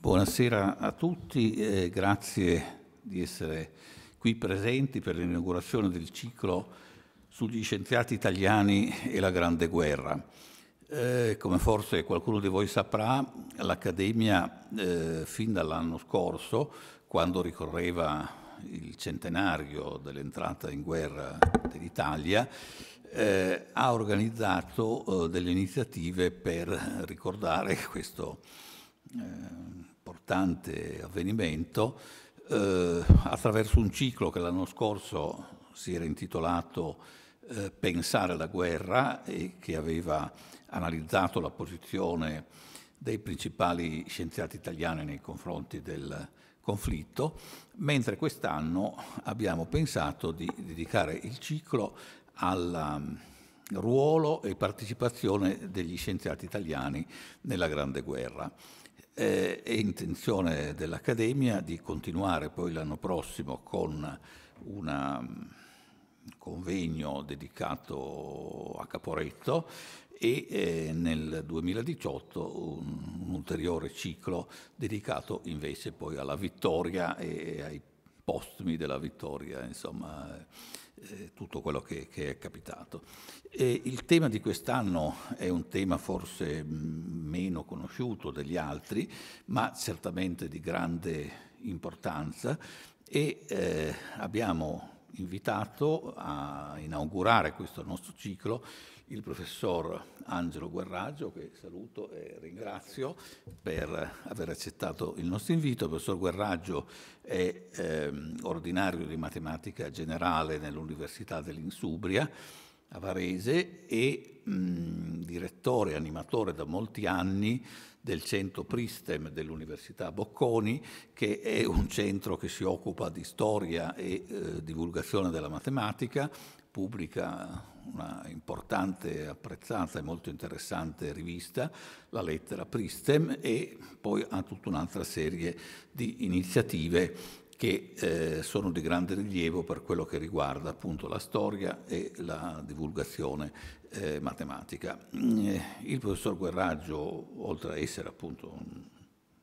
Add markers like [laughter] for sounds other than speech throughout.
Buonasera a tutti, eh, grazie di essere qui presenti per l'inaugurazione del ciclo sugli scienziati italiani e la Grande Guerra. Eh, come forse qualcuno di voi saprà, l'Accademia eh, fin dall'anno scorso, quando ricorreva il centenario dell'entrata in guerra dell'Italia, eh, ha organizzato eh, delle iniziative per ricordare questo eh, importante avvenimento eh, attraverso un ciclo che l'anno scorso si era intitolato eh, Pensare alla guerra e che aveva analizzato la posizione dei principali scienziati italiani nei confronti del conflitto, mentre quest'anno abbiamo pensato di dedicare il ciclo al mm, ruolo e partecipazione degli scienziati italiani nella Grande Guerra. Eh, è intenzione dell'Accademia di continuare poi l'anno prossimo con un mm, convegno dedicato a Caporetto e eh, nel 2018 un, un, ulteriore ciclo dedicato invece poi alla vittoria e ai postumi della vittoria, insomma, eh, tutto quello che, che è capitato. E il tema di quest'anno è un tema forse mm, meno conosciuto degli altri, ma certamente di grande importanza e eh, abbiamo invitato a inaugurare questo nostro ciclo il professor Angelo Guerraggio, che saluto e ringrazio per aver accettato il nostro invito. Il professor Guerraggio è ehm, ordinario di matematica generale nell'Università dell'Insubria a Varese e mh, direttore e animatore da molti anni del centro Pristem dell'Università Bocconi, che è un centro che si occupa di storia e eh, divulgazione della matematica pubblica una importante, apprezzata e molto interessante rivista, la lettera Pristem, e poi ha tutta un'altra serie di iniziative che eh, sono di grande rilievo per quello che riguarda appunto la storia e la divulgazione eh, matematica. Mm, eh, il professor Guerraggio, oltre a essere appunto un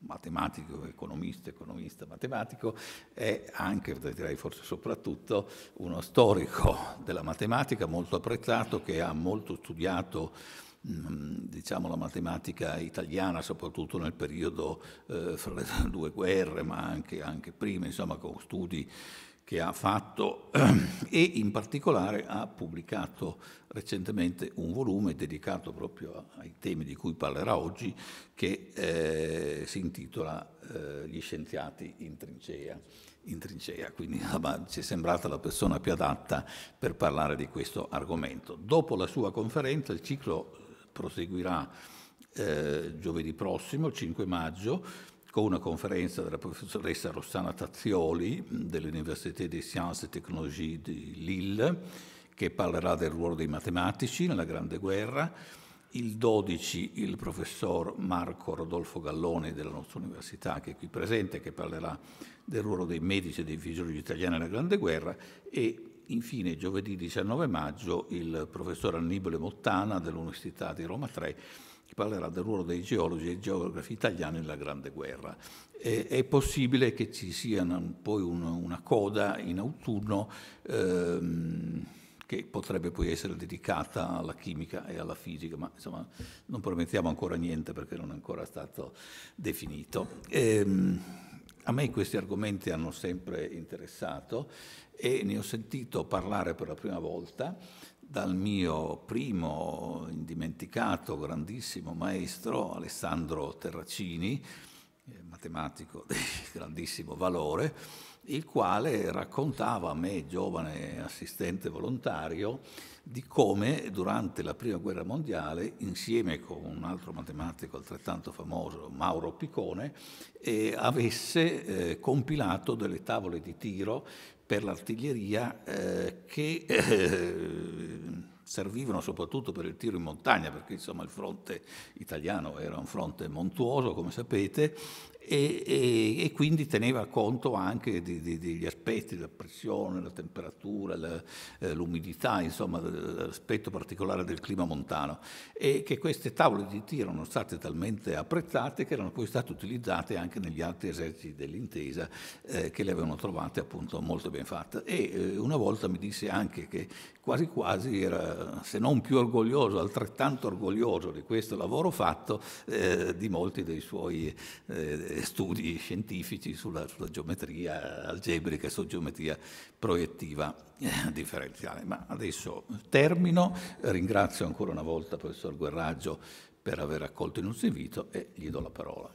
matematico, economista, economista matematico, è anche, direi forse soprattutto, uno storico della matematica molto apprezzato che ha molto studiato mm, diciamo la matematica italiana soprattutto nel periodo eh, fra le due guerre ma anche, anche prima insomma con studi che ha fatto [clears throat] e in particolare ha pubblicato recentemente un volume dedicato proprio ai temi di cui parlerà oggi che eh, si intitola eh, Gli scienziati in trincea. In trincea quindi ah, ci è sembrata la persona più adatta per parlare di questo argomento. Dopo la sua conferenza il ciclo eh, proseguirà eh, giovedì prossimo, 5 maggio, con una conferenza della professoressa Rossana Tazzioli dell'Université des Sciences et Technologies di Lille, che parlerà del ruolo dei matematici nella Grande Guerra. Il 12 il professor Marco Rodolfo Gallone della nostra università, che è qui presente, che parlerà del ruolo dei medici e dei fisiologi italiani nella Grande Guerra e infine giovedì 19 maggio il professor Annibale Mottana dell'Università di Roma III parlerà del ruolo dei geologi e geografi italiani nella Grande Guerra. E, è possibile che ci sia poi una, una, coda in autunno ehm, che potrebbe poi essere dedicata alla chimica e alla fisica, ma insomma non promettiamo ancora niente perché non è ancora stato definito. Ehm, a me questi argomenti hanno sempre interessato e ne ho sentito parlare per la prima volta dal mio primo indimenticato grandissimo maestro Alessandro Terracini, eh, matematico [laughs] di grandissimo valore, il quale raccontava a me, giovane assistente volontario, di come durante la Prima Guerra Mondiale, insieme con un altro matematico altrettanto famoso, Mauro Piccone, eh, avesse eh, compilato delle tavole di tiro per l'artiglieria eh, che eh, servivano soprattutto per il tiro in montagna, perché insomma il fronte italiano era un fronte montuoso, come sapete, e, e, e, quindi teneva conto anche di, di, degli aspetti, la pressione, la temperatura, la, eh, l'umidità, insomma l'aspetto particolare del clima montano e che queste tavole di tiro erano state talmente apprezzate che erano poi state utilizzate anche negli altri eserciti dell'intesa eh, che le avevano trovate appunto molto ben fatte e eh, una volta mi disse anche che quasi quasi era, se non più orgoglioso, altrettanto orgoglioso di questo lavoro fatto, eh, di molti dei suoi eh, studi scientifici sulla, sulla, geometria algebrica e su geometria proiettiva eh, differenziale. Ma adesso termino, ringrazio ancora una volta il professor Guerraggio per aver accolto il nostro invito e gli do la parola.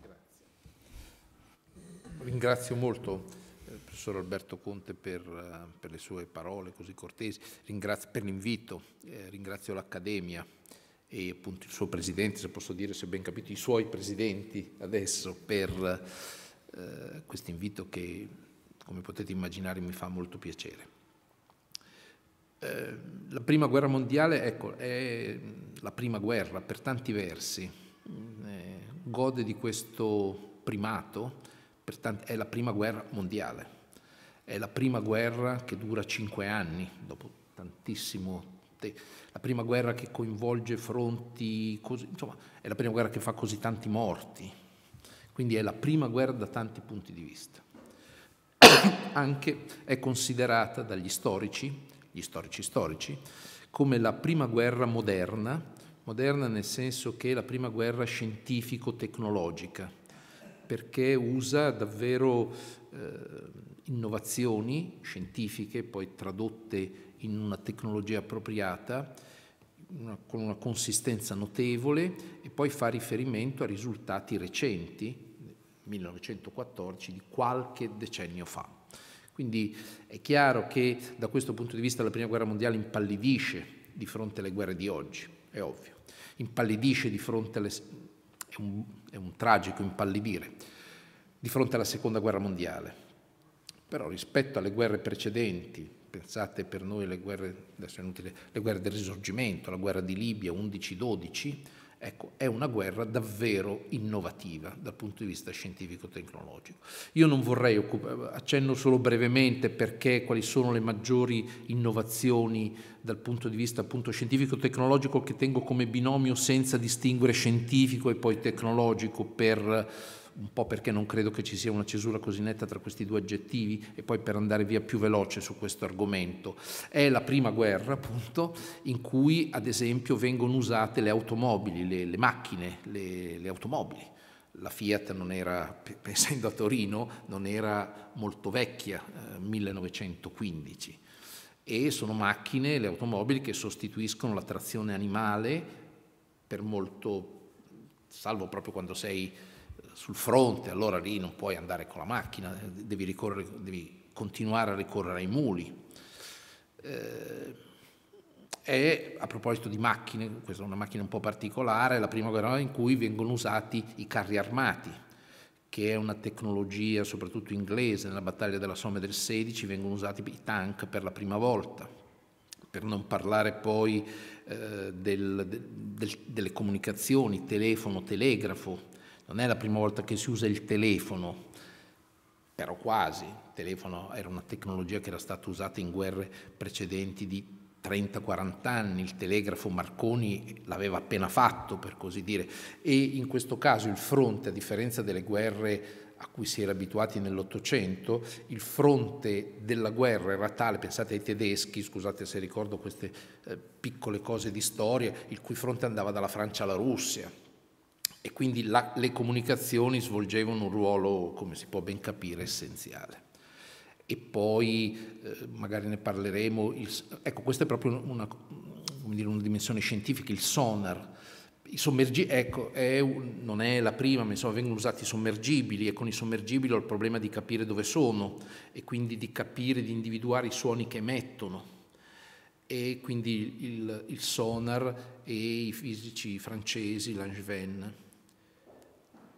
Grazie. Ringrazio molto professor Alberto Conte per, eh, per le sue parole così cortesi, ringrazio per l'invito, eh, ringrazio l'Accademia e appunto il suo presidente, se posso dire, se ho ben capito, i suoi presidenti adesso per eh, questo invito che, come potete immaginare, mi fa molto piacere. Eh, la prima guerra mondiale, ecco, è la prima guerra per tanti versi, mm, eh, gode di questo primato, tanti, è la prima guerra mondiale è la prima guerra che dura cinque anni, dopo tantissimo tempo. la prima guerra che coinvolge fronti, così, insomma, è la prima guerra che fa così tanti morti, quindi è la prima guerra da tanti punti di vista. [coughs] Anche è considerata dagli storici, gli storici storici, come la prima guerra moderna, moderna nel senso che è la prima guerra scientifico-tecnologica, perché usa davvero eh, innovazioni scientifiche, poi tradotte in una tecnologia appropriata, una, con una consistenza notevole e poi fa riferimento a risultati recenti, 1914, di qualche decennio fa. Quindi è chiaro che da questo punto di vista la Prima Guerra Mondiale impallidisce di fronte alle guerre di oggi, è ovvio, impallidisce di fronte alle... È un, è un tragico impallidire di fronte alla seconda guerra mondiale. Però rispetto alle guerre precedenti, pensate per noi le guerre, adesso è inutile, le guerre del risorgimento, la guerra di Libia 11-12, Ecco, è una guerra davvero innovativa dal punto di vista scientifico-tecnologico. Io non vorrei accenno solo brevemente perché quali sono le maggiori innovazioni dal punto di vista appunto scientifico-tecnologico che tengo come binomio senza distinguere scientifico e poi tecnologico per un po' perché non credo che ci sia una cesura così netta tra questi due aggettivi e poi per andare via più veloce su questo argomento. È la prima guerra, appunto, in cui ad esempio vengono usate le automobili, le, le macchine, le, le automobili la Fiat non era, pensando a Torino, non era molto vecchia, eh, 1915, e sono macchine, le automobili, che sostituiscono la trazione animale per molto, salvo proprio quando sei sul fronte, allora lì non puoi andare con la macchina, devi, ricorrere, devi continuare a ricorrere ai muli. Eh, e a proposito di macchine, questa è una macchina un po' particolare, la prima guerra in cui vengono usati i carri armati, che è una tecnologia soprattutto inglese, nella battaglia della Somme del 16 vengono usati i tank per la prima volta, per non parlare poi eh, del, del, delle comunicazioni, telefono, telegrafo, non è la prima volta che si usa il telefono, però quasi. Il telefono era una tecnologia che era stata usata in guerre precedenti di 30-40 anni, il telegrafo Marconi l'aveva appena fatto, per così dire, e in questo caso il fronte, a differenza delle guerre a cui si era abituati nell'Ottocento, il fronte della guerra era tale, pensate ai tedeschi, scusate se ricordo queste eh, piccole cose di storia, il cui fronte andava dalla Francia alla Russia, e quindi la, le comunicazioni svolgevano un ruolo, come si può ben capire, essenziale. E poi eh, magari ne parleremo, il, ecco questa è proprio una, dire, una dimensione scientifica, il sonar, i sommergibili, ecco, è un, non è la prima, ma insomma vengono usati i sommergibili e con i sommergibili ho il problema di capire dove sono e quindi di capire, di individuare i suoni che emettono. E quindi il, il sonar e i fisici francesi, Langevin,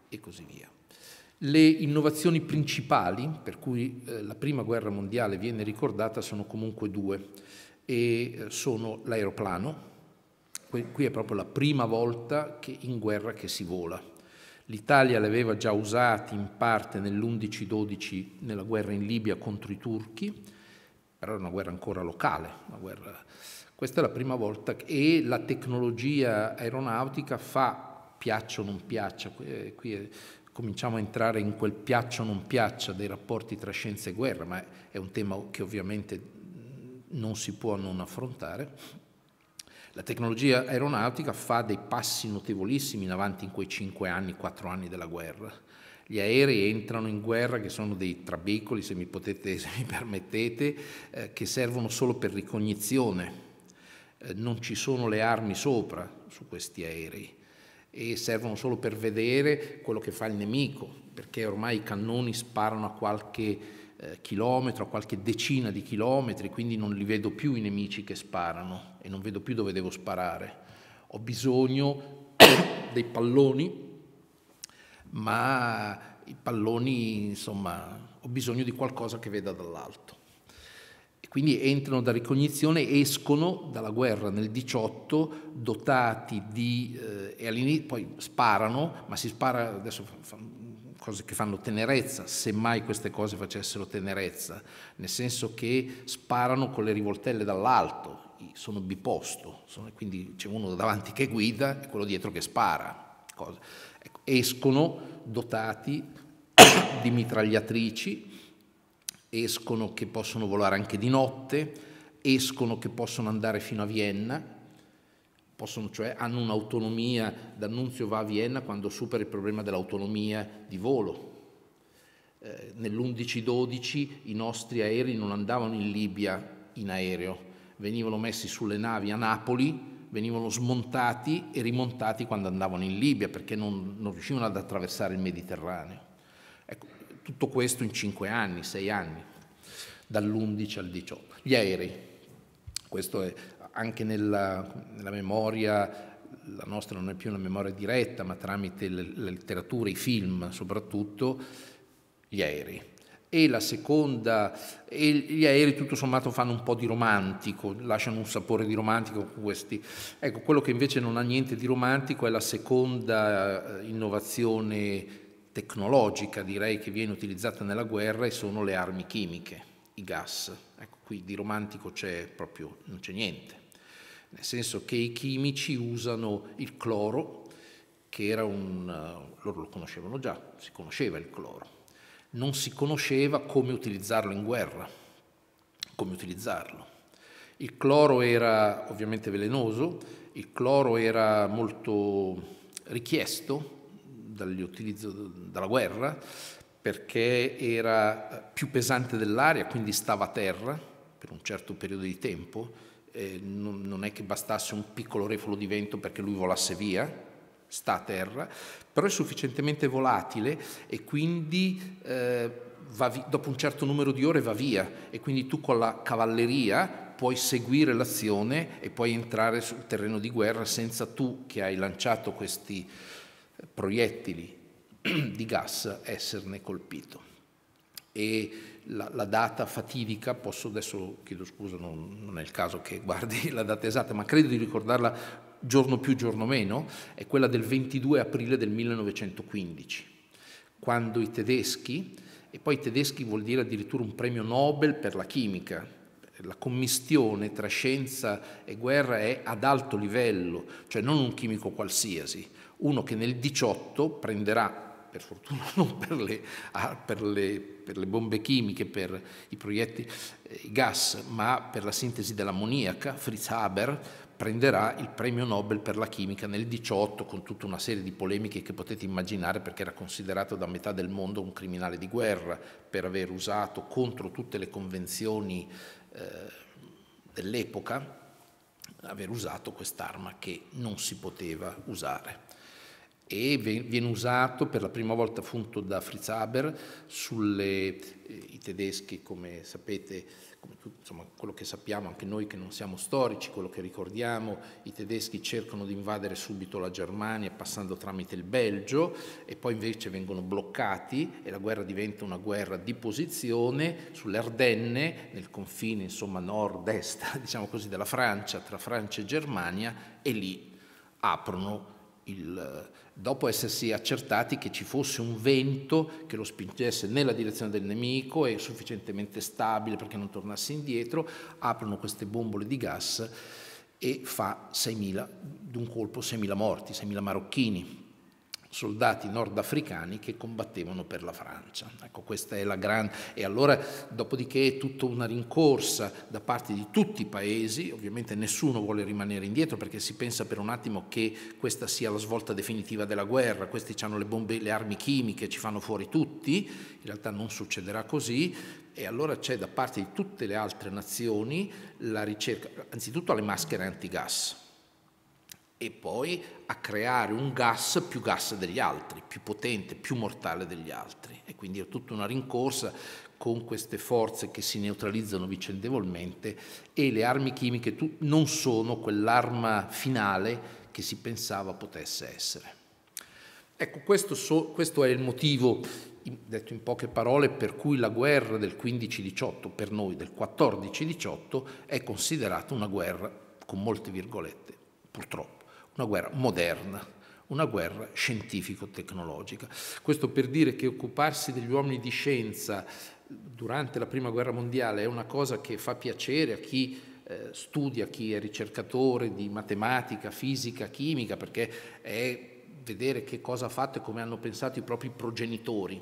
e così via. Le innovazioni principali per cui eh, la Prima Guerra Mondiale viene ricordata sono comunque due e eh, sono l'aeroplano, qui è proprio la prima volta che in guerra che si vola. L'Italia l'aveva già usati in parte nell'11-12 nella guerra in Libia contro i turchi, però era una guerra ancora locale, guerra... questa è la prima volta e la tecnologia aeronautica fa piaccia o non piaccia, eh, qui eh, cominciamo a entrare in quel piaccia o non piaccia dei rapporti tra scienza e guerra, ma è un tema che ovviamente non si può non affrontare. La tecnologia aeronautica fa dei passi notevolissimi in avanti in quei cinque anni, quattro anni della guerra. Gli aerei entrano in guerra che sono dei trabecoli, se mi, potete, [laughs] se mi permettete, eh, che servono solo per ricognizione. Eh, non ci sono le armi sopra su questi aerei e servono solo per vedere quello che fa il nemico, perché ormai i cannoni sparano a qualche eh, chilometro, a qualche decina di chilometri, quindi non li vedo più i nemici che sparano e non vedo più dove devo sparare. Ho bisogno [coughs] dei palloni, ma i palloni, insomma, ho bisogno di qualcosa che veda dall'alto. Quindi entrano da ricognizione, escono dalla guerra nel 18 dotati di... Eh, poi sparano, ma si spara, adesso cose che fanno tenerezza, semmai queste cose facessero tenerezza, nel senso che sparano con le rivoltelle dall'alto, sono biposto, sono, quindi c'è uno davanti che guida e quello dietro che spara. Ecco, escono dotati [coughs] di mitragliatrici, escono che possono volare anche di notte, escono che possono andare fino a Vienna, possono, cioè hanno un'autonomia, D'Annunzio va a Vienna quando supera il problema dell'autonomia di volo. Eh, Nell'11-12 i nostri aerei non andavano in Libia in aereo, venivano messi sulle navi a Napoli, venivano smontati e rimontati quando andavano in Libia perché non, non riuscivano ad attraversare il Mediterraneo. Tutto questo in 5 anni, 6 anni, dall'11 al 18. Gli aerei, questo è anche nella, nella memoria la nostra non è più una memoria diretta, ma tramite la letteratura, i film soprattutto, gli aerei. E la seconda, e gli aerei tutto sommato fanno un po' di romantico, lasciano un sapore di romantico questi. Ecco, quello che invece non ha niente di romantico è la seconda eh, innovazione tecnologica direi che viene utilizzata nella guerra e sono le armi chimiche, i gas. Ecco, qui di romantico c'è proprio, non c'è niente, nel senso che i chimici usano il cloro, che era un... Eh, loro lo conoscevano già, si conosceva il cloro, non si conosceva come utilizzarlo in guerra, come utilizzarlo. Il cloro era ovviamente velenoso, il cloro era molto richiesto dall'utilizzo dalla guerra perché era più pesante dell'aria, quindi stava a terra per un certo periodo di tempo, eh, non, non è che bastasse un piccolo refolo di vento perché lui volasse via, sta a terra, però è sufficientemente volatile e quindi eh, vi- dopo un certo numero di ore va via e quindi tu con la cavalleria puoi seguire l'azione e puoi entrare sul terreno di guerra senza tu che hai lanciato questi proiettili di gas esserne colpito. E la, la, data fatidica, posso adesso, chiedo scusa, non, non è il caso che guardi [laughs] la data esatta, ma credo di ricordarla giorno più giorno meno, è quella del 22 aprile del 1915, quando i tedeschi, e poi tedeschi vuol dire addirittura un premio Nobel per la chimica, la commistione tra scienza e guerra è ad alto livello, cioè non un chimico qualsiasi, uno che nel 18 prenderà per fortuna [laughs] non per le, ah, per, le, per le, bombe chimiche, per i proiettili, eh, gas, ma per la sintesi dell'ammoniaca, Fritz Haber prenderà il premio Nobel per la chimica nel 18 con tutta una serie di polemiche che potete immaginare perché era considerato da metà del mondo un criminale di guerra per aver usato contro tutte le convenzioni eh, dell'epoca, aver usato quest'arma che non si poteva usare e viene usato per la prima volta appunto da Fritz Haber sulle, eh, i tedeschi come sapete come tu, insomma, quello che sappiamo anche noi che non siamo storici, quello che ricordiamo, i tedeschi cercano di invadere subito la Germania passando tramite il Belgio e poi invece vengono bloccati e la guerra diventa una guerra di posizione sulle Ardenne, nel confine insomma nord-est, [laughs] diciamo così, della Francia, tra Francia e Germania e lì aprono il, dopo essersi accertati che ci fosse un vento che lo spingesse nella direzione del nemico e sufficientemente stabile perché non tornasse indietro, aprono queste bombole di gas e fa 6.000, d'un colpo 6.000 morti, 6.000 marocchini soldati nordafricani che combattevano per la Francia. Ecco, questa è la grande... E allora, dopodiché, è tutta una rincorsa da parte di tutti i paesi, ovviamente nessuno vuole rimanere indietro perché si pensa per un attimo che questa sia la svolta definitiva della guerra, questi hanno le bombe, le armi chimiche, ci fanno fuori tutti, in realtà non succederà così, e allora c'è da parte di tutte le altre nazioni la ricerca, anzitutto alle maschere antigas, e poi a creare un gas più gas degli altri, più potente, più mortale degli altri. E quindi è tutta una rincorsa con queste forze che si neutralizzano vicendevolmente e le armi chimiche non sono quell'arma finale che si pensava potesse essere. Ecco, questo, so, questo è il motivo, detto in poche parole, per cui la guerra del 15-18, per noi del 14-18, è considerata una guerra, con molte virgolette, purtroppo una guerra moderna, una guerra scientifico-tecnologica. Questo per dire che occuparsi degli uomini di scienza eh, durante la Prima Guerra Mondiale è una cosa che fa piacere a chi eh, studia, a chi è ricercatore di matematica, fisica, chimica, perché è vedere che cosa ha fatto e come hanno pensato i propri progenitori.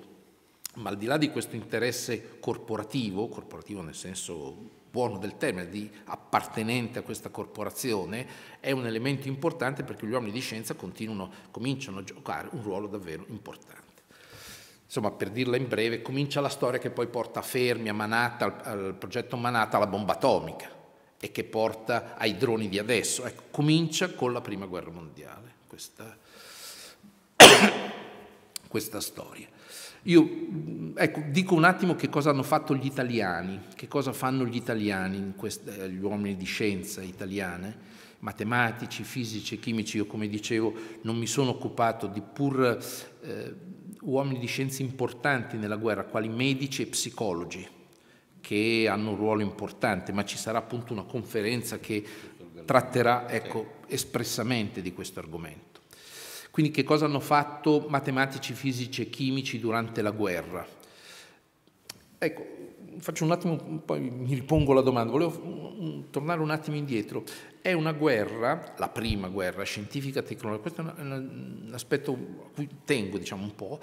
Ma al di là di questo interesse corporativo, corporativo nel senso buono del termine, di appartenente a questa corporazione, è un elemento importante perché gli uomini di scienza cominciano a giocare un ruolo davvero importante. Insomma, per dirla in breve, comincia la storia che poi porta a Fermi, a Manhattan, al, al progetto Manhattan, alla bomba atomica e che porta ai droni di adesso. Ecco, comincia con la Prima Guerra Mondiale questa, [coughs] questa storia. Io mm, ecco, dico un attimo che cosa hanno fatto gli italiani, che cosa fanno gli italiani, queste, eh, gli uomini di scienza italiane, matematici, fisici, chimici. Io, come dicevo, non mi sono occupato di pur eh, uomini di scienza importanti nella guerra, quali medici e psicologi, che hanno un ruolo importante, ma ci sarà appunto una conferenza che tratterà ecco, espressamente di questo argomento. Quindi che cosa hanno fatto matematici, fisici e chimici durante la guerra? Ecco, faccio un attimo, poi mi ripongo la domanda, volevo tornare un attimo indietro. È una guerra, la prima guerra scientifica tecnologica, questo è un, aspetto a cui tengo diciamo un po',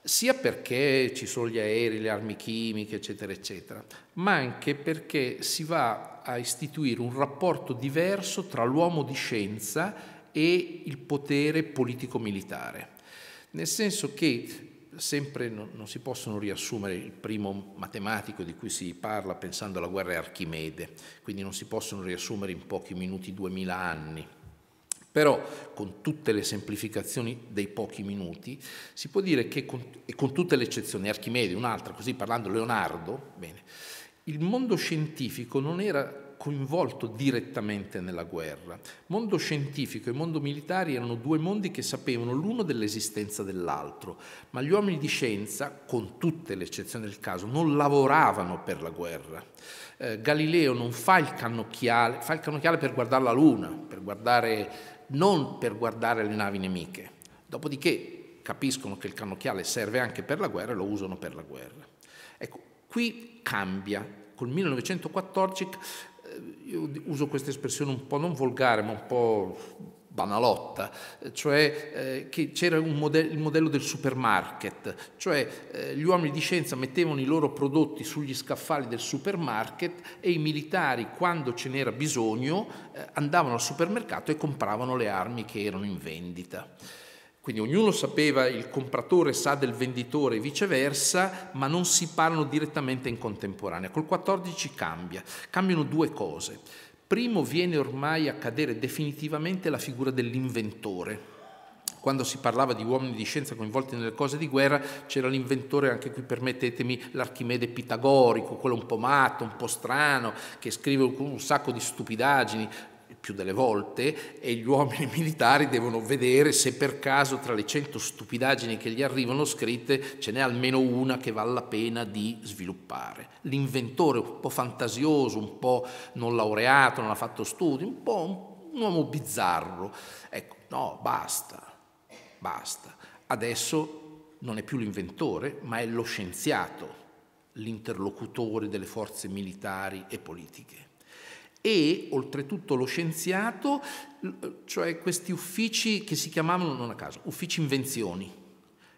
sia perché ci sono gli aerei, le armi chimiche, eccetera, eccetera, ma anche perché si va a istituire un rapporto diverso tra l'uomo di scienza e il potere politico-militare, nel senso che sempre non, non, si possono riassumere il primo matematico di cui si parla pensando alla guerra Archimede, quindi non si possono riassumere in pochi minuti 2000 anni. Però con tutte le semplificazioni dei pochi minuti si può dire che, con, e con tutte le eccezioni, Archimede, un'altra, così parlando Leonardo, bene, il mondo scientifico non era coinvolto direttamente nella guerra. Mondo scientifico e mondo militare erano due mondi che sapevano l'uno dell'esistenza dell'altro, ma gli uomini di scienza, con tutte le eccezioni del caso, non lavoravano per la guerra. Eh, Galileo non fa il cannocchiale, fa il cannocchiale per guardare la Luna, per guardare, non per guardare le navi nemiche. Dopodiché capiscono che il cannocchiale serve anche per la guerra e lo usano per la guerra. Ecco, qui cambia. Col 1914 eh, io uso questa espressione un po' non volgare, ma un po' banalotta, eh, cioè eh, che c'era modello, il modello del supermarket, cioè eh, gli uomini di scienza mettevano i loro prodotti sugli scaffali del supermarket e i militari, quando ce n'era bisogno, eh, andavano al supermercato e compravano le armi che erano in vendita. Quindi ognuno sapeva, il compratore sa del venditore e viceversa, ma non si parlano direttamente in contemporanea. Col 14 cambia, cambiano due cose. Primo viene ormai a cadere definitivamente la figura dell'inventore. Quando si parlava di uomini di scienza coinvolti nelle cose di guerra, c'era l'inventore, anche qui permettetemi, l'Archimede pitagorico, quello un po' matto, un po' strano, che scrive un sacco di stupidaggini, più delle volte e gli uomini militari devono vedere se per caso tra le cento stupidaggini che gli arrivano scritte ce n'è almeno una che vale la pena di sviluppare. L'inventore un po' fantasioso, un po' non laureato, non ha fatto studi, un po' un uomo bizzarro. Ecco, no, basta, basta. Adesso non è più l'inventore, ma è lo scienziato, l'interlocutore delle forze militari e politiche e oltretutto lo scienziato, cioè questi uffici che si chiamavano, non a caso, uffici invenzioni,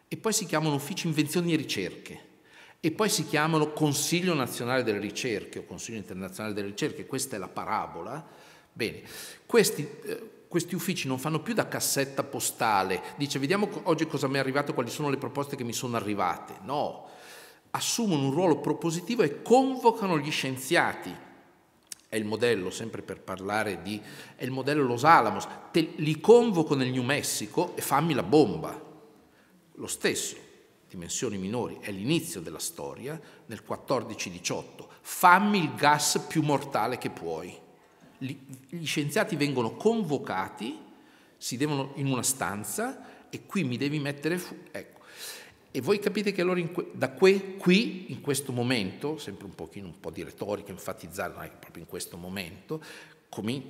e poi si chiamano uffici invenzioni e ricerche, e poi si chiamano Consiglio nazionale delle ricerche o Consiglio internazionale delle ricerche, questa è la parabola. Bene, questi, eh, questi uffici non fanno più da cassetta postale, dice vediamo oggi cosa mi è arrivato, quali sono le proposte che mi sono arrivate, no, assumono un ruolo propositivo e convocano gli scienziati è il modello, sempre per parlare di, è il modello Los Alamos, te li convoco nel New Mexico e fammi la bomba. Lo stesso, dimensioni minori, è l'inizio della storia, nel 14-18, fammi il gas più mortale che puoi. Gli scienziati vengono convocati, si devono in una stanza e qui mi devi mettere fuoco. Ecco e voi capite che allora que, da que, qui, in questo momento, sempre un pochino un po' di retorica, enfatizzare, ma è proprio in questo momento,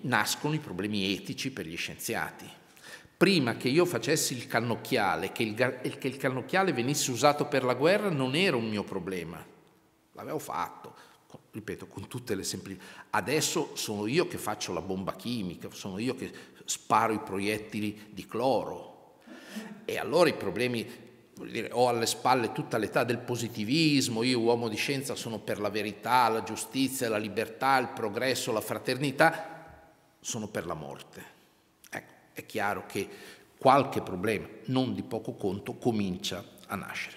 nascono i problemi etici per gli scienziati. Prima che io facessi il cannocchiale, che il, che il cannocchiale venisse usato per la guerra, non era un mio problema. L'avevo fatto, ripeto, con tutte le semplici... Adesso sono io che faccio la bomba chimica, sono io che sparo i proiettili di cloro. E allora i problemi dire, ho alle spalle tutta l'età del positivismo, io uomo di scienza sono per la verità, la giustizia, la libertà, il progresso, la fraternità, sono per la morte. Ecco, è chiaro che qualche problema, non di poco conto, comincia a nascere.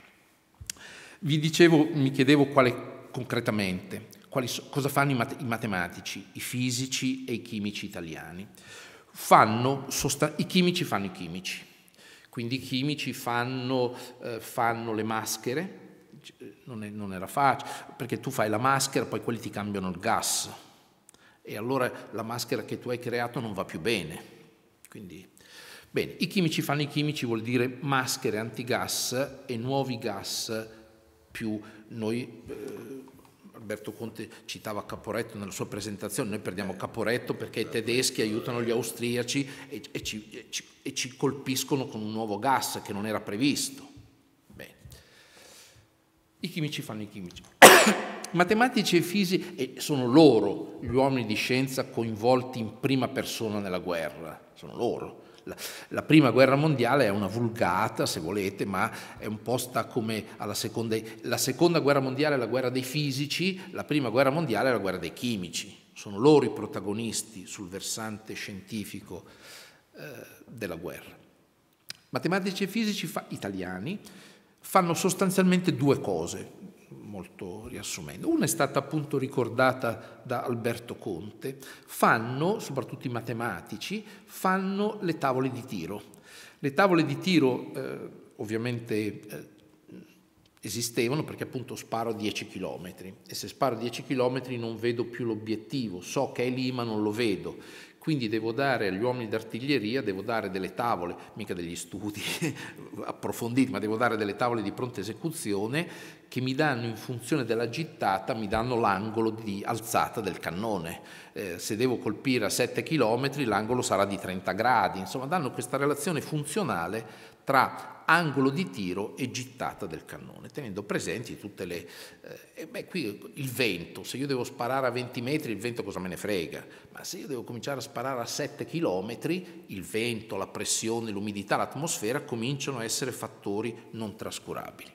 Vi dicevo, mi chiedevo quale concretamente, quali, cosa fanno i, mat- i, matematici, i fisici e i chimici italiani. Fanno, sost- I chimici fanno i chimici, quindi i chimici fanno, eh, fanno le maschere, eh, non, è, non era facile, perché tu fai la maschera, poi quelli ti cambiano il gas e allora la maschera che tu hai creato non va più bene. Quindi Bene, i chimici fanno i chimici vuol dire maschere antigas e nuovi gas più noi eh, Alberto Conte citava Caporetto nella sua presentazione, noi perdiamo Caporetto perché i tedeschi aiutano gli austriaci e, e, ci, e, ci, e ci, colpiscono con un nuovo gas che non era previsto. Bene. I chimici fanno i chimici. [coughs] Matematici e fisici sono loro gli uomini di scienza coinvolti in prima persona nella guerra, sono loro la, la, prima guerra mondiale è una vulgata, se volete, ma è un po' sta come alla seconda. La seconda guerra mondiale è la guerra dei fisici, la prima guerra mondiale è la guerra dei chimici. Sono loro i protagonisti sul versante scientifico eh, della guerra. Matematici e fisici fa, italiani fanno sostanzialmente due cose molto riassumendo. Una è stata appunto ricordata da Alberto Conte. Fanno, soprattutto i matematici, fanno le tavole di tiro. Le tavole di tiro eh, ovviamente eh, esistevano perché appunto sparo 10 km e se sparo 10 km non vedo più l'obiettivo, so che è lì ma non lo vedo quindi devo dare agli uomini d'artiglieria, devo dare delle tavole, mica degli studi [laughs] approfonditi, ma devo dare delle tavole di pronta esecuzione che mi danno in funzione della gittata, mi danno l'angolo di alzata del cannone. Eh, se devo colpire a 7 km l'angolo sarà di 30 gradi, insomma danno questa relazione funzionale tra angolo di tiro e gittata del cannone, tenendo presenti tutte le... Eh, beh, qui il vento, se io devo sparare a 20 metri, il vento cosa me ne frega, ma se io devo cominciare a sparare a 7 chilometri il vento, la pressione, l'umidità, l'atmosfera cominciano a essere fattori non trascurabili.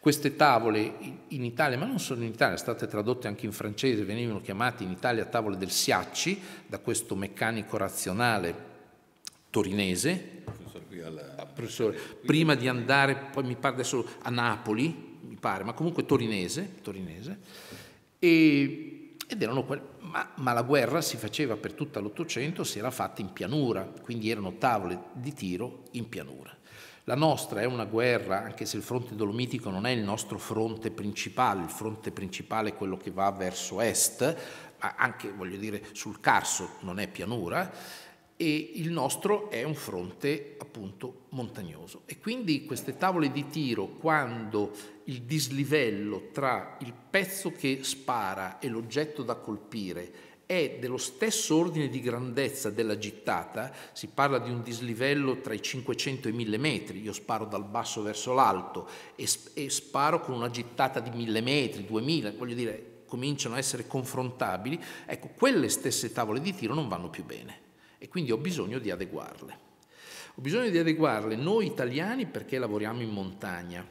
Queste tavole in Italia, ma non solo in Italia, sono state tradotte anche in francese, venivano chiamate in Italia tavole del Siacci, da questo meccanico razionale torinese, qui alla... Ah, professore, prima di andare, poi mi pare adesso a Napoli, mi pare, ma comunque torinese, torinese e, ed erano quelli... Ma, ma, la guerra si faceva per tutta l'Ottocento, si era fatta in pianura, quindi erano tavole di tiro in pianura. La nostra è una guerra, anche se il fronte dolomitico non è il nostro fronte principale, il fronte principale è quello che va verso est, ma anche, voglio dire, sul Carso non è pianura, e il nostro è un fronte appunto montagnoso. E quindi queste tavole di tiro, quando il dislivello tra il pezzo che spara e l'oggetto da colpire è dello stesso ordine di grandezza della gittata, si parla di un dislivello tra i 500 e i 1000 metri, io sparo dal basso verso l'alto e, e sparo con una gittata di 1000 metri, 2000, voglio dire, cominciano a essere confrontabili, ecco, quelle stesse tavole di tiro non vanno più bene e quindi ho bisogno di adeguarle. Ho bisogno di adeguarle noi italiani perché lavoriamo in montagna,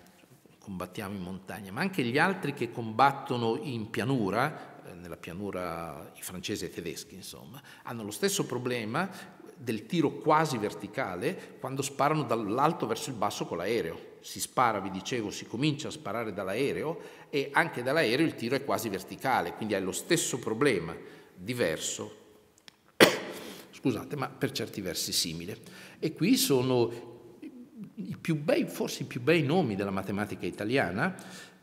combattiamo in montagna, ma anche gli altri che combattono in pianura, eh, nella pianura i francesi e i tedeschi, insomma, hanno lo stesso problema del tiro quasi verticale quando sparano dall'alto verso il basso con l'aereo. Si spara, vi dicevo, si comincia a sparare dall'aereo e anche dall'aereo il tiro è quasi verticale, quindi hai lo stesso problema, diverso, scusate, ma per certi versi simile. E qui sono i più bei, forse i più bei nomi della matematica italiana.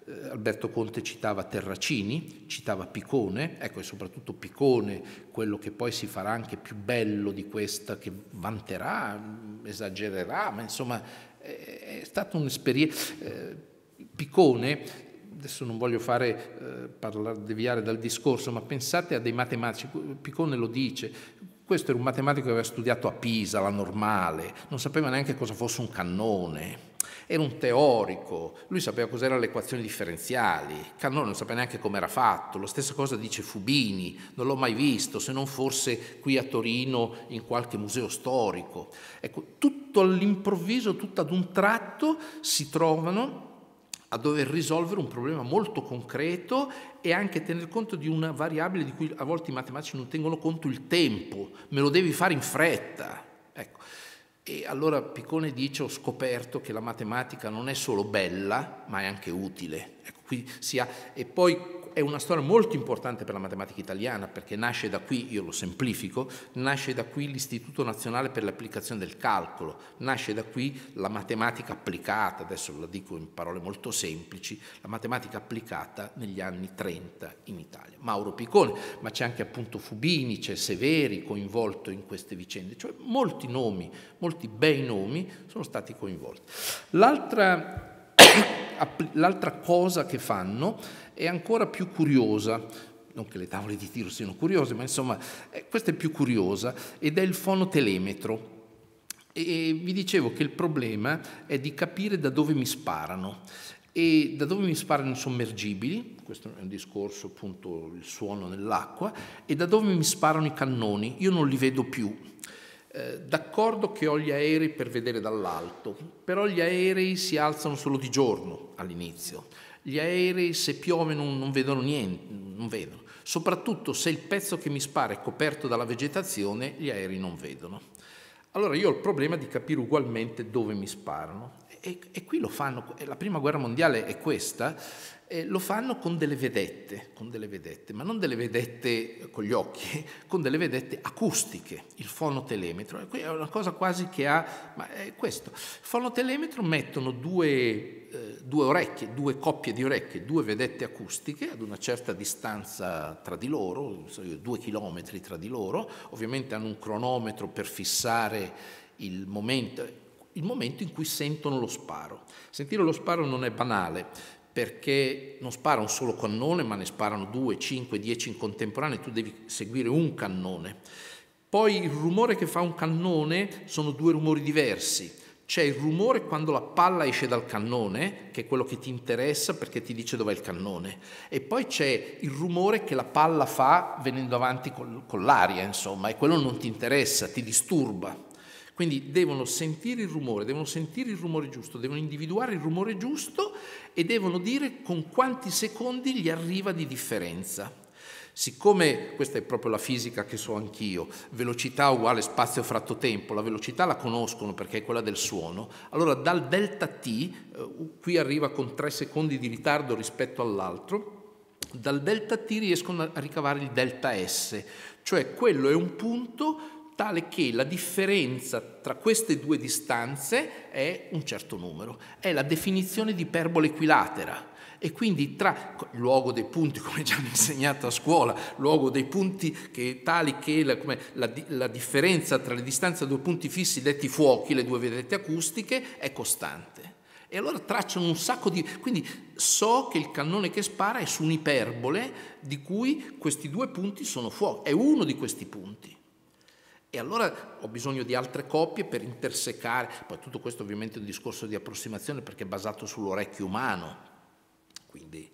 Eh, Alberto Conte citava Terracini, citava Piccone, ecco, e soprattutto Piccone, quello che poi si farà anche più bello di questa, che vanterà, esagererà, ma insomma è stata un'esperienza. Eh, Piccone adesso non voglio fare, eh, parlare, deviare dal discorso, ma pensate a dei matematici, Piccone lo dice, questo era un matematico che aveva studiato a Pisa, la normale, non sapeva neanche cosa fosse un cannone. Era un teorico, lui sapeva cos'erano le equazioni differenziali, Cannone non sapeva neanche come era fatto, lo stesso cosa dice Fubini, non l'ho mai visto se non forse qui a Torino in qualche museo storico. Ecco, tutto all'improvviso, tutto ad un tratto si trovano a dover risolvere un problema molto concreto e anche tener conto di una variabile di cui a volte i matematici non tengono conto, il tempo, me lo devi fare in fretta. Ecco. E allora Piccone dice ho scoperto che la matematica non è solo bella, ma è anche utile. Ecco, ha... E poi è una storia molto importante per la matematica italiana perché nasce da qui, io lo semplifico, nasce da qui l'Istituto Nazionale per l'applicazione del calcolo, nasce da qui la matematica applicata, adesso la dico in parole molto semplici, la matematica applicata negli anni 30 in Italia. Mauro Picone, ma c'è anche appunto Fubini, c'è Severi coinvolto in queste vicende, cioè molti nomi, molti bei nomi sono stati coinvolti. L'altra [coughs] cosa che fanno è ancora più curiosa, non che le tavole di tiro siano curiose, ma insomma eh, questa è più curiosa ed è il fonotelemetro. E vi dicevo che il problema è di capire da dove mi sparano e da dove mi sparano i sommergibili, questo è un discorso appunto il suono nell'acqua, e da dove mi sparano i cannoni, io non li vedo più. Eh, d'accordo che ho gli aerei per vedere dall'alto, però gli aerei si alzano solo di giorno all'inizio gli aerei se piove non, non vedono niente, non vedono. Soprattutto se il pezzo che mi spara è coperto dalla vegetazione, gli aerei non vedono. Allora io ho il problema di capire ugualmente dove mi sparano. E, e qui lo fanno, la prima guerra mondiale è questa, eh, lo fanno con delle, vedette, con delle vedette, ma non delle vedette eh, con gli occhi, [laughs] con delle vedette acustiche, il fonotelemetro. Eh, è una cosa quasi che ha... ma è questo. Il fonotelemetro mettono due, eh, due orecchie, due coppie di orecchie, due vedette acustiche ad una certa distanza tra di loro, due chilometri tra di loro, ovviamente hanno un cronometro per fissare il momento, il momento in cui sentono lo sparo. Sentire lo sparo non è banale perché non spara un solo cannone, ma ne sparano 2, 5, 10 in contemporanea, tu devi seguire un cannone. Poi il rumore che fa un cannone sono due rumori diversi. C'è il rumore quando la palla esce dal cannone, che è quello che ti interessa perché ti dice dov'è il cannone, e poi c'è il rumore che la palla fa venendo avanti con, con l'aria, insomma, e quello non ti interessa, ti disturba. Quindi devono sentire il rumore, devono sentire il rumore giusto, devono individuare il rumore giusto e devono dire con quanti secondi gli arriva di differenza. Siccome questa è proprio la fisica che so anch'io, velocità uguale spazio fratto tempo, la velocità la conoscono perché è quella del suono, allora dal delta t, eh, qui arriva con 3 secondi di ritardo rispetto all'altro, dal delta t riescono a ricavare il delta s, cioè quello è un punto tale che la differenza tra queste due distanze è un certo numero. È la definizione di iperbole equilatera e quindi tra luogo dei punti, [laughs] come già mi insegnato a scuola, luogo dei punti che, tali che la, come, la, la, differenza tra le distanze da due punti fissi detti fuochi, le due vedette acustiche, è costante. E allora tracciano un sacco di... Quindi so che il cannone che spara è su un'iperbole di cui questi due punti sono fuochi, è uno di questi punti. E allora ho bisogno di altre coppie per intersecare, poi tutto questo ovviamente è un discorso di approssimazione perché è basato sull'orecchio umano. Quindi.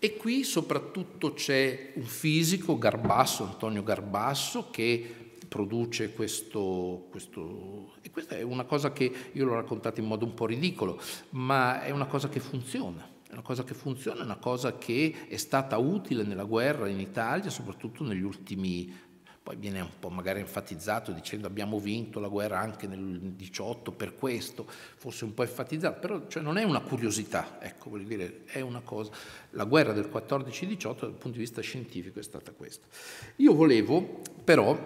E qui soprattutto c'è un fisico, Garbasso, Antonio Garbasso, che produce questo, questo, E questa è una cosa che io l'ho raccontata in modo un po' ridicolo, ma è una cosa che funziona. È una cosa che funziona, è una cosa che è stata utile nella guerra in Italia, soprattutto negli ultimi poi viene un po' magari enfatizzato dicendo abbiamo vinto la guerra anche nel 18 per questo, forse un po' enfatizzato, però cioè, non è una curiosità, ecco, voglio dire, è una cosa. La guerra del 14-18 dal punto di vista scientifico è stata questa. Io volevo però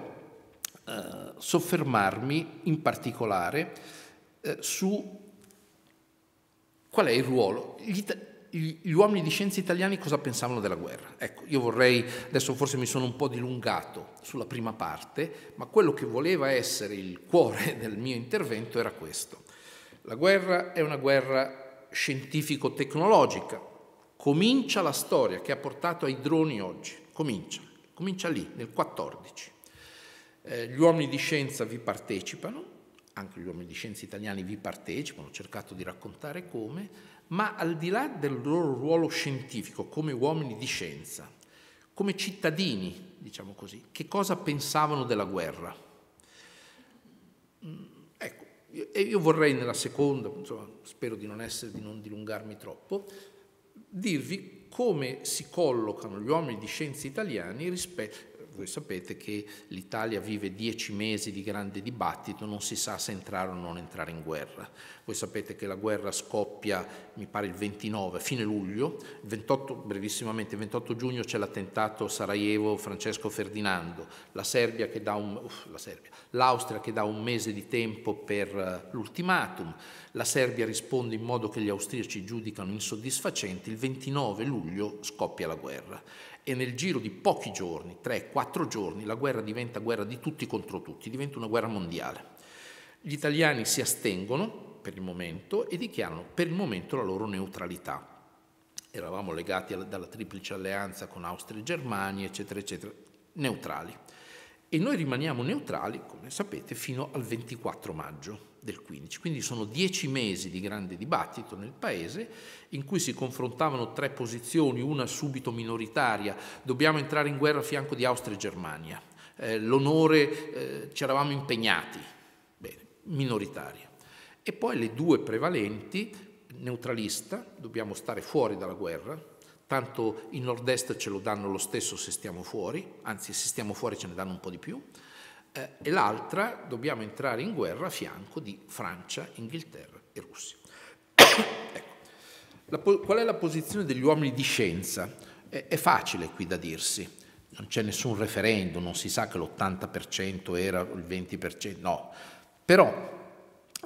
eh, soffermarmi in particolare eh, su qual è il ruolo. Gli gli uomini di scienza italiani cosa pensavano della guerra. Ecco, io vorrei, adesso forse mi sono un po' dilungato sulla prima parte, ma quello che voleva essere il cuore [laughs] del mio intervento era questo. La guerra è una guerra scientifico-tecnologica. Comincia la storia che ha portato ai droni oggi, comincia, comincia lì, nel 14. Eh, gli uomini di scienza vi partecipano, anche gli uomini di scienza italiani vi partecipano, ho cercato di raccontare come, ma al di là del loro ruolo scientifico come uomini di scienza, come cittadini, diciamo così, che cosa pensavano della guerra? Mm, ecco, io vorrei nella seconda, insomma, spero di non, essere, di non dilungarmi troppo, dirvi come si collocano gli uomini di scienza italiani rispetto voi sapete che l'Italia vive dieci mesi di grande dibattito, non si sa se entrare o non entrare in guerra. Voi sapete che la guerra scoppia, mi pare il 29, fine luglio, 28, brevissimamente, il 28 giugno c'è l'attentato Sarajevo Francesco Ferdinando, la Serbia che dà un, uff, la Serbia, l'Austria che dà un mese di tempo per eh, l'ultimatum, la Serbia risponde in modo che gli austriaci giudicano insoddisfacenti, il 29 luglio scoppia la guerra e nel giro di pochi giorni, 3-4 giorni, la guerra diventa guerra di tutti contro tutti, diventa una guerra mondiale. Gli italiani si astengono per il momento e dichiarano per il momento la loro neutralità. Eravamo legati alla, dalla triplice alleanza con Austria e Germania, eccetera, eccetera, neutrali. E noi rimaniamo neutrali, come sapete, fino al 24 maggio del 15. Quindi sono dieci mesi di grande dibattito nel Paese in cui si confrontavano tre posizioni, una subito minoritaria, dobbiamo entrare in guerra a fianco di Austria e Germania, eh, l'onore eh, ci eravamo impegnati, bene, minoritaria. E poi le due prevalenti, neutralista, dobbiamo stare fuori dalla guerra, tanto il nord-est ce lo danno lo stesso se stiamo fuori, anzi se stiamo fuori ce ne danno un po' di più, eh, e l'altra dobbiamo entrare in guerra a fianco di Francia, Inghilterra e Russia. [coughs] ecco. la, qual è la posizione degli uomini di scienza? è, è facile qui da dirsi, non c'è nessun referendum, non si sa che l'80% era il 20%, no. Però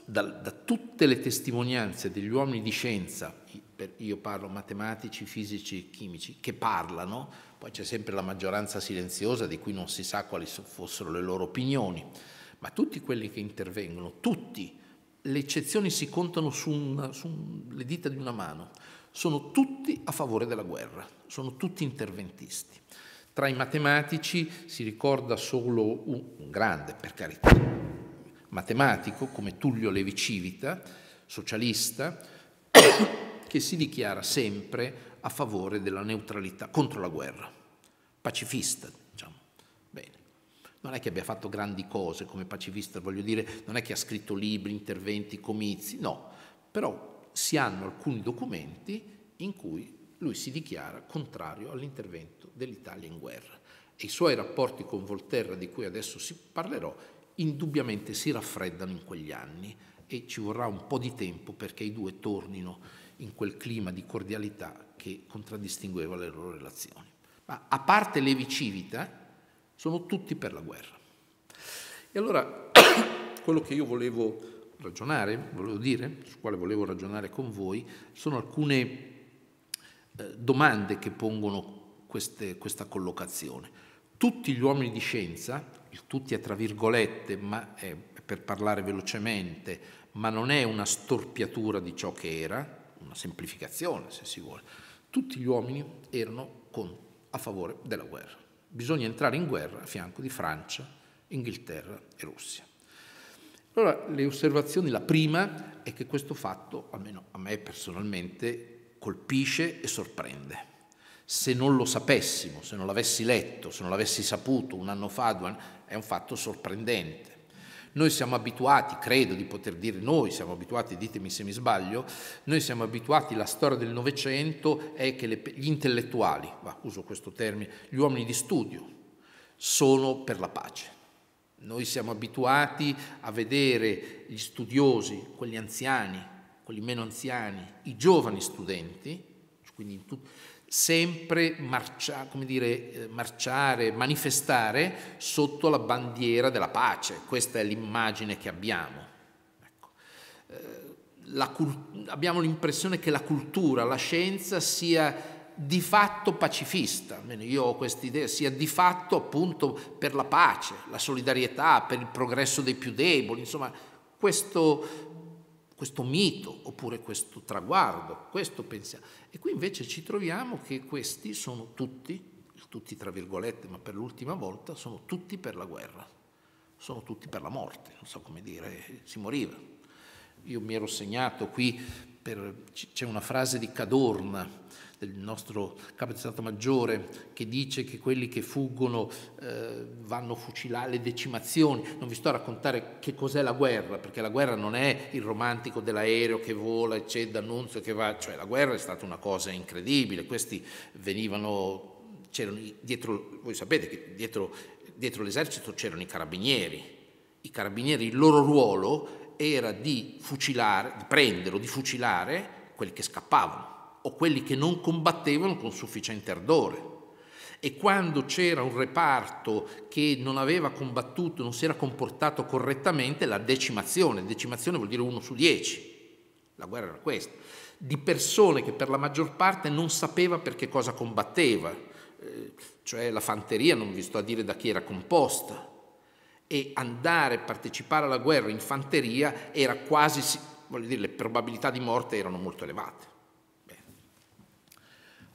da, da, tutte le testimonianze degli uomini di scienza, io parlo matematici, fisici, chimici, che parlano, poi c'è sempre la maggioranza silenziosa di cui non si sa quali fossero le loro opinioni, ma tutti quelli che intervengono, tutti, le eccezioni si contano sulle su dita di una mano, sono tutti a favore della guerra, sono tutti interventisti. Tra i matematici si ricorda solo un, un grande, per carità, matematico come Tullio Levi Civita, socialista, [coughs] che si dichiara sempre a favore della neutralità contro la guerra, pacifista, diciamo. Bene. Non è che abbia fatto grandi cose come pacifista, voglio dire, non è che ha scritto libri, interventi, comizi, no, però si hanno alcuni documenti in cui lui si dichiara contrario all'intervento dell'Italia in guerra e i suoi rapporti con Volterra, di cui adesso si parlerò, indubbiamente si raffreddano in quegli anni e ci vorrà un po' di tempo perché i due tornino in quel clima di cordialità che contraddistingueva le loro relazioni. Ma a parte Levi Civita, sono tutti per la guerra. E allora [coughs] quello che io volevo ragionare, volevo dire, su quale volevo ragionare con voi, sono alcune eh, domande che pongono queste, questa collocazione. Tutti gli uomini di scienza, il tutti è tra virgolette, ma è per parlare velocemente, ma non è una storpiatura di ciò che era, una semplificazione se si vuole, tutti gli uomini erano con, a favore della guerra. Bisogna entrare in guerra a fianco di Francia, Inghilterra e Russia. Allora, le osservazioni, la prima è che questo fatto, almeno a me personalmente, colpisce e sorprende. Se non lo sapessimo, se non l'avessi letto, se non l'avessi saputo un anno fa, è un fatto sorprendente noi siamo abituati, credo di poter dire noi, siamo abituati, ditemi se mi sbaglio, noi siamo abituati, la storia del Novecento è che le, gli intellettuali, ma uso questo termine, gli uomini di studio, sono per la pace. Noi siamo abituati a vedere gli studiosi, quelli anziani, quelli meno anziani, i giovani studenti, quindi in tutto sempre marcia, dire, eh, marciare, manifestare sotto la bandiera della pace. Questa è l'immagine che abbiamo. Ecco. Eh, Cult- abbiamo l'impressione che la cultura, la scienza sia di fatto pacifista, almeno io ho questa idea, sia di fatto appunto per la pace, la solidarietà, per il progresso dei più deboli, insomma questo, questo mito oppure questo traguardo, questo pensiamo. E qui invece ci troviamo che questi sono tutti, tutti tra virgolette, ma per l'ultima volta, sono tutti per la guerra, sono tutti per la morte, non so come dire, si moriva. Io mi ero segnato qui, per, c'è una frase di Cadorna, del nostro capo di Stato Maggiore che dice che quelli che fuggono eh, vanno fucilati, le decimazioni, non vi sto a raccontare che cos'è la guerra, perché la guerra non è il romantico dell'aereo che vola e c'è d'annunzio che va, cioè la guerra è stata una cosa incredibile, questi venivano c'erano dietro, voi sapete che dietro, dietro, l'esercito c'erano i carabinieri, i carabinieri il loro ruolo era di fucilare, di prendere o di fucilare quelli che scappavano o quelli che non combattevano con sufficiente ardore. E quando c'era un reparto che non aveva combattuto, non si era comportato correttamente, la decimazione, decimazione vuol dire uno su dieci, la guerra era questa, di persone che per la maggior parte non sapeva per che cosa combatteva, eh, cioè la fanteria non vi sto a dire da chi era composta, e andare a partecipare alla guerra in fanteria era quasi, voglio dire, le probabilità di morte erano molto elevate.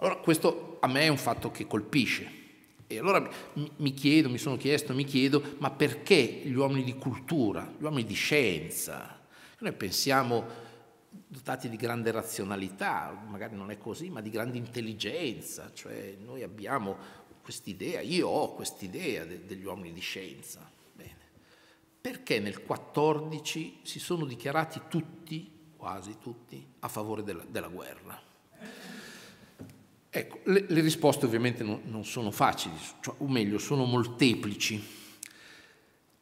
Allora questo a me è un fatto che colpisce. E allora mi chiedo, mi sono chiesto, mi chiedo, ma perché gli uomini di cultura, gli uomini di scienza, noi pensiamo dotati di grande razionalità, magari non è così, ma di grande intelligenza, cioè noi abbiamo quest'idea, io ho quest'idea de- degli uomini di scienza. Bene. Perché nel 14 si sono dichiarati tutti, quasi tutti, a favore della, della guerra? Ecco, le, le risposte ovviamente non, non sono facili, cioè, o meglio, sono molteplici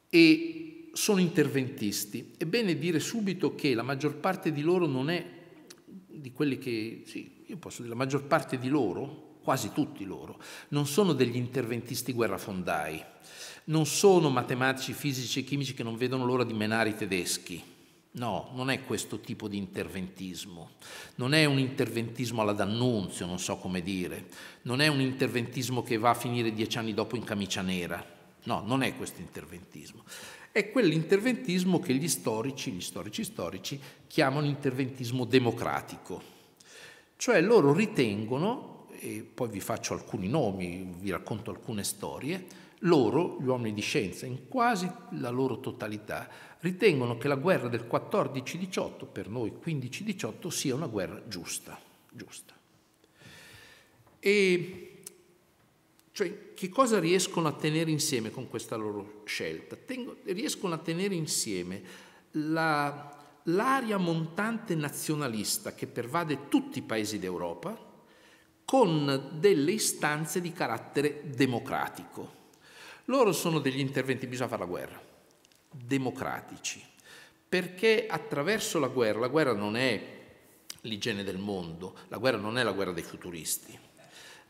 e sono interventisti. È bene dire subito che la maggior parte di loro non è di quelli che, sì, io posso dire, la maggior parte di loro, quasi tutti loro, non sono degli interventisti guerrafondai, non sono matematici, fisici e chimici che non vedono l'ora di menare i tedeschi No, non è questo tipo di interventismo, non è un interventismo alla d'annunzio, non so come dire, non è un interventismo che va a finire dieci anni dopo in camicia nera, no, non è questo interventismo, è quell'interventismo che gli storici, gli storici storici, chiamano interventismo democratico, cioè loro ritengono, e poi vi faccio alcuni nomi, vi racconto alcune storie, loro, gli uomini di scienza, in quasi la loro totalità, ritengono che la guerra del 14-18, per noi 15-18, sia una guerra giusta. giusta. E cioè, che cosa riescono a tenere insieme con questa loro scelta? Tengo, riescono a tenere insieme l'aria montante nazionalista che pervade tutti i paesi d'Europa con delle istanze di carattere democratico loro sono degli interventi, bisogna fare la guerra, democratici, perché attraverso la guerra, la guerra non è l'igiene del mondo, la guerra non è la guerra dei futuristi,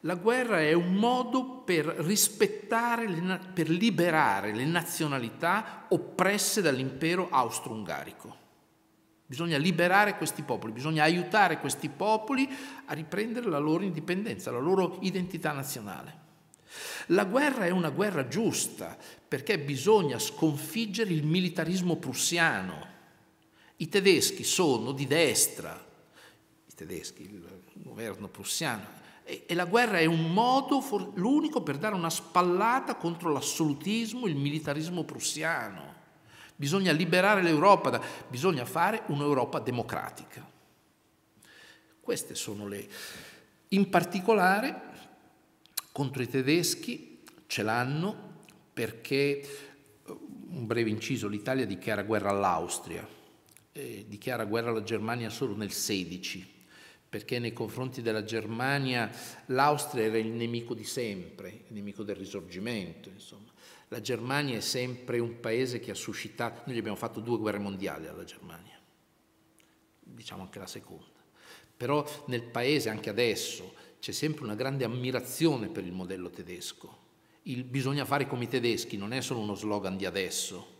la guerra è un modo per rispettare, per liberare le nazionalità oppresse dall'impero austro-ungarico. Bisogna liberare questi popoli, bisogna aiutare questi popoli a riprendere la loro indipendenza, la loro identità nazionale. La guerra è una guerra giusta perché bisogna sconfiggere il militarismo prussiano. I tedeschi sono di destra, i tedeschi, il governo prussiano, e la guerra è un modo, l'unico per dare una spallata contro l'assolutismo, il militarismo prussiano. Bisogna liberare l'Europa, bisogna fare un'Europa democratica. Queste sono le... In particolare contro i tedeschi ce l'hanno perché, eh, un breve inciso, l'Italia dichiara guerra all'Austria, eh, dichiara guerra alla Germania solo nel 16, perché nei confronti della Germania l'Austria era il nemico di sempre, il nemico del risorgimento, insomma. La Germania è sempre un paese che ha suscitato, noi abbiamo fatto due guerre mondiali alla Germania, diciamo anche la seconda, però nel paese anche adesso c'è sempre una grande ammirazione per il modello tedesco. Il bisogna fare come i tedeschi non è solo uno slogan di adesso.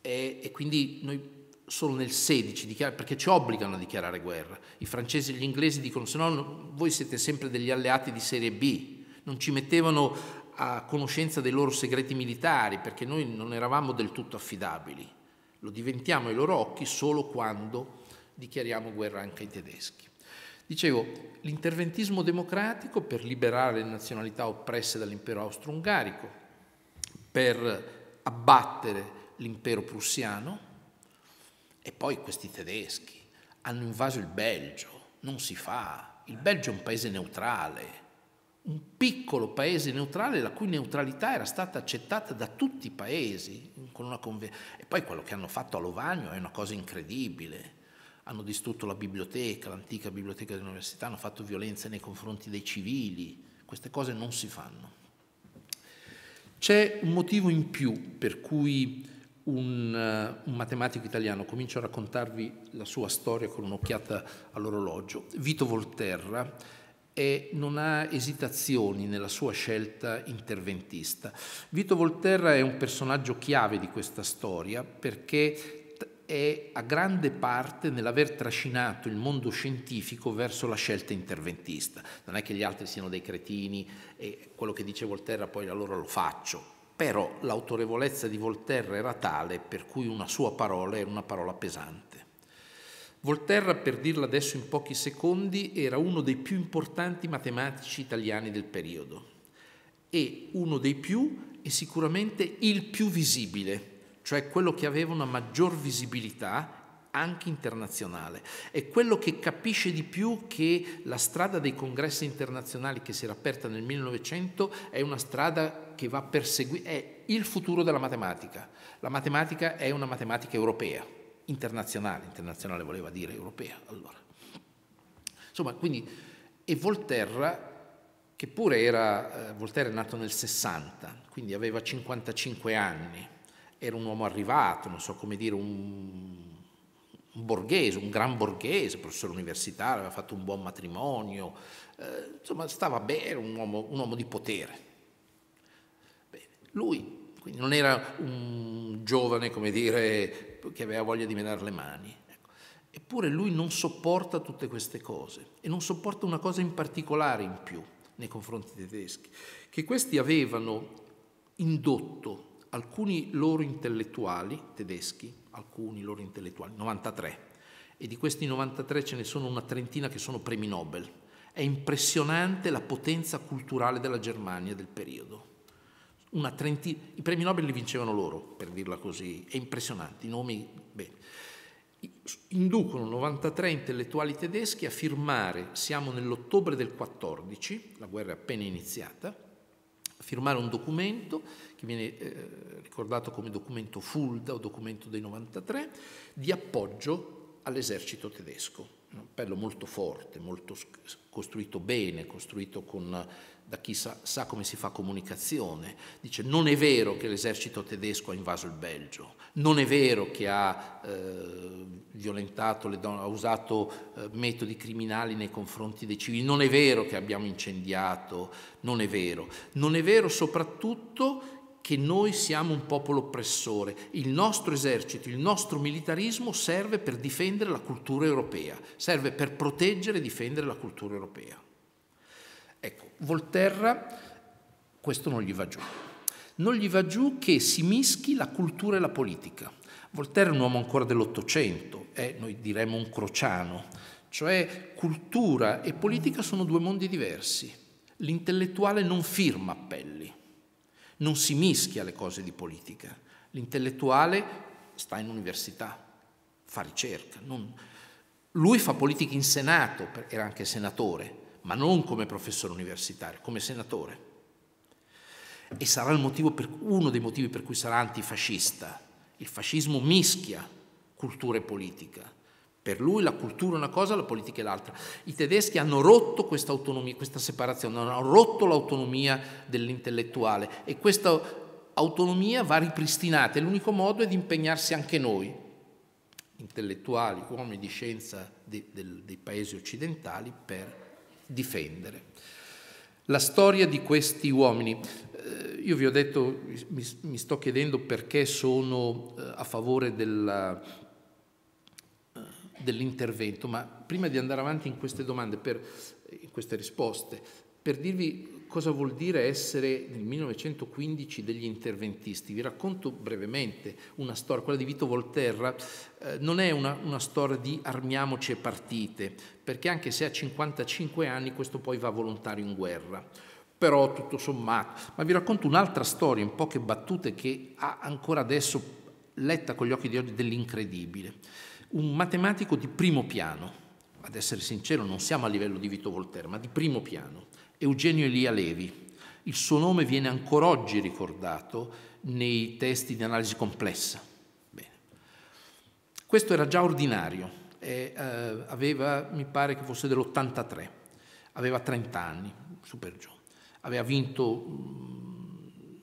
E, e quindi noi solo nel 16, dichiariamo, perché ci obbligano a dichiarare guerra. I francesi e gli inglesi dicono se no voi siete sempre degli alleati di serie B, non ci mettevano a conoscenza dei loro segreti militari perché noi non eravamo del tutto affidabili. Lo diventiamo ai loro occhi solo quando dichiariamo guerra anche ai tedeschi. Dicevo, l'interventismo democratico per liberare le nazionalità oppresse dall'impero austro-ungarico, per abbattere l'impero prussiano e poi questi tedeschi hanno invaso il Belgio, non si fa, il Belgio è un paese neutrale, un piccolo paese neutrale la cui neutralità era stata accettata da tutti i paesi, con una conven- e poi quello che hanno fatto a Lovagno è una cosa incredibile hanno distrutto la biblioteca, l'antica biblioteca dell'università, hanno fatto violenze nei confronti dei civili, queste cose non si fanno. C'è un motivo in più per cui un, eh, un matematico italiano, comincio a raccontarvi la sua storia con un'occhiata all'orologio, Vito Volterra, e non ha esitazioni nella sua scelta interventista. Vito Volterra è un personaggio chiave di questa storia perché è a grande parte nell'aver trascinato il mondo scientifico verso la scelta interventista. Non è che gli altri siano dei cretini e quello che dice Volterra poi allora lo faccio, però l'autorevolezza di Volterra era tale per cui una sua parola era una parola pesante. Volterra, per dirla adesso in pochi secondi, era uno dei più importanti matematici italiani del periodo e uno dei più e sicuramente il più visibile cioè quello che aveva una maggior visibilità anche internazionale, è quello che capisce di più che la strada dei congressi internazionali che si era aperta nel 1900 è una strada che va perseguita, è il futuro della matematica. La matematica è una matematica europea, internazionale, internazionale voleva dire europea allora. Insomma, quindi, e Volterra, che pure era, eh, Volterra è nato nel 60, quindi aveva 55 anni, era un uomo arrivato, non so come dire, un, un borghese, un gran borghese, professore universitario, aveva fatto un buon matrimonio, eh, insomma stava bene, un uomo, un uomo di potere. Bene. Lui quindi non era un giovane, come dire, che aveva voglia di menare le mani. Ecco. Eppure lui non sopporta tutte queste cose e non sopporta una cosa in particolare in più nei confronti dei tedeschi, che questi avevano indotto alcuni loro intellettuali tedeschi, alcuni loro intellettuali, 93, e di questi 93 ce ne sono una trentina che sono premi Nobel. È impressionante la potenza culturale della Germania del periodo. Trentina, I premi Nobel li vincevano loro, per dirla così, è impressionante, i nomi... Beh, inducono 93 intellettuali tedeschi a firmare, siamo nell'ottobre del 14, la guerra è appena iniziata, firmare un documento che viene eh, ricordato come documento Fulda o documento dei 93 di appoggio all'esercito tedesco. Un appello molto forte, molto costruito bene, costruito con da chi sa, sa, come si fa comunicazione, dice non è vero che l'esercito tedesco ha invaso il Belgio, non è vero che ha eh, violentato, donne, ha usato eh, metodi criminali nei confronti dei civili, non è vero che abbiamo incendiato, non è vero. Non è vero soprattutto che noi siamo un popolo oppressore. Il nostro esercito, il nostro militarismo serve per difendere la cultura europea, serve per proteggere e difendere la cultura europea. Ecco, Volterra questo non gli va giù. Non gli va giù che si mischi la cultura e la politica. Voltaire è un uomo ancora dell'Ottocento, è eh, noi diremmo un crociano, cioè cultura e politica sono due mondi diversi. L'intellettuale non firma appelli, non si mischia le cose di politica. L'intellettuale sta in università, fa ricerca. Non... Lui fa politica in Senato, era anche senatore, ma non come professore universitario, come senatore. E sarà per, uno dei motivi per cui sarà antifascista. Il fascismo mischia cultura e politica. Per lui la cultura è una cosa, la politica è l'altra. I tedeschi hanno rotto questa autonomia, questa separazione, hanno rotto l'autonomia dell'intellettuale e questa autonomia va ripristinata e l'unico modo è di impegnarsi anche noi, intellettuali, uomini di scienza dei, dei paesi occidentali, per difendere. La storia di questi uomini, eh, io vi ho detto, mi, sto chiedendo perché sono eh, a favore della, eh, dell'intervento, ma prima di andare avanti in queste domande, per, in queste risposte, per dirvi cosa vuol dire essere nel 1915 degli interventisti. Vi racconto brevemente una storia, quella di Vito Volterra, eh, non è una, una storia di armiamoci e partite, perché anche se ha 55 anni questo poi va volontario in guerra però tutto sommato. Ma vi racconto un'altra storia in poche battute che ha ancora adesso letta con gli occhi di oggi dell'incredibile. Un matematico di primo piano, ad essere sincero non siamo a livello di Vito Volterra, ma di primo piano, Eugenio Elia Levi. Il suo nome viene ancora oggi ricordato nei testi di analisi complessa. Bene. Questo era già ordinario, e, eh, aveva, mi pare che fosse dell'83, aveva 30 anni, super giù. Aveva vinto mh, mm,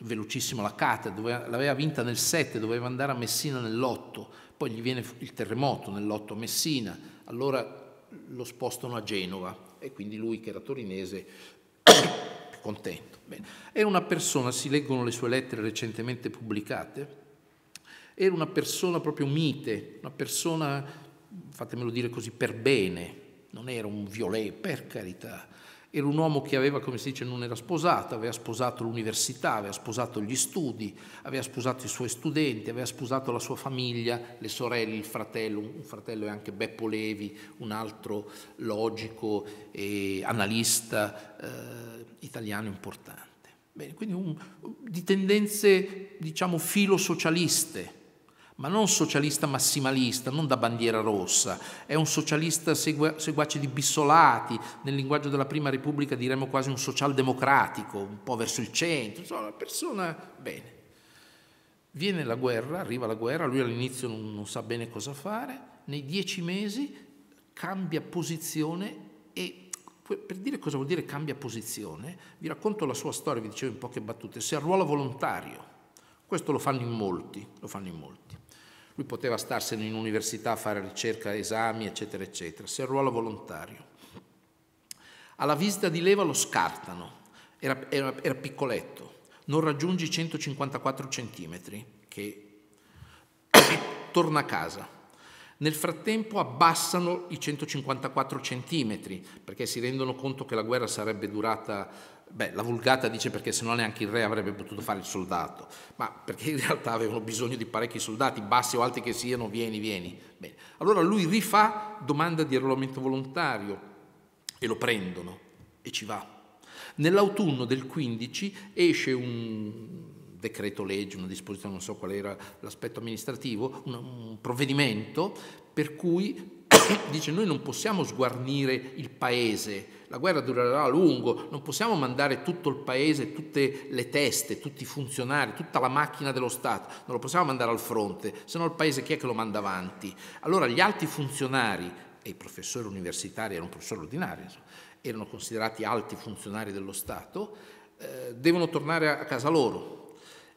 velocissimo la Cata, l'aveva vinta nel 7, doveva andare a Messina nell'8, poi gli viene il terremoto nell'8 a Messina, allora lo spostano a Genova e quindi lui che era torinese, [coughs] contento. Bene. Era una persona, si leggono le sue lettere recentemente pubblicate, era una persona proprio mite, una persona, fatemelo dire così, per bene, non era un violè, per carità, era un uomo che aveva, come si dice, non era sposato, aveva sposato l'università, aveva sposato gli studi, aveva sposato i suoi studenti, aveva sposato la sua famiglia, le sorelle, il fratello. Un fratello è anche Beppo Levi, un altro logico e analista eh, italiano importante. Bene, quindi un, di tendenze, diciamo, filosocialiste, ma non socialista massimalista, non da bandiera rossa, è un socialista seguace di Bissolati, nel linguaggio della Prima Repubblica diremmo quasi un socialdemocratico, un po' verso il centro, insomma, una persona bene. Viene la guerra, arriva la guerra, lui all'inizio non, non sa bene cosa fare, nei dieci mesi cambia posizione e per dire cosa vuol dire cambia posizione, vi racconto la sua storia, vi dicevo in poche battute, si arruola volontario. Questo lo fanno in molti, lo fanno in molti. Lui poteva starsene in università a fare ricerca, esami, eccetera, eccetera. Si arruola volontario. Alla visita di leva lo scartano, era, era, era piccoletto, non raggiunge i 154 centimetri, che [coughs] torna a casa. Nel frattempo abbassano i 154 centimetri perché si rendono conto che la guerra sarebbe durata Beh, la vulgata dice perché se no neanche il re avrebbe potuto fare il soldato, ma perché in realtà avevano bisogno di parecchi soldati, bassi o alti che siano, vieni, vieni. Bene. Allora lui rifà domanda di arruolamento volontario e lo prendono e ci va. Nell'autunno del 15 esce un decreto legge, una disposizione, non so qual era l'aspetto amministrativo, un, un provvedimento per cui [coughs] dice noi non possiamo sguarnire il paese la guerra durerà a lungo, non possiamo mandare tutto il paese, tutte le teste, tutti i funzionari, tutta la macchina dello Stato, non lo possiamo mandare al fronte, se no il paese chi è che lo manda avanti? Allora gli alti funzionari, e i professori universitari erano professori ordinari, erano considerati alti funzionari dello Stato, eh, devono tornare a casa loro.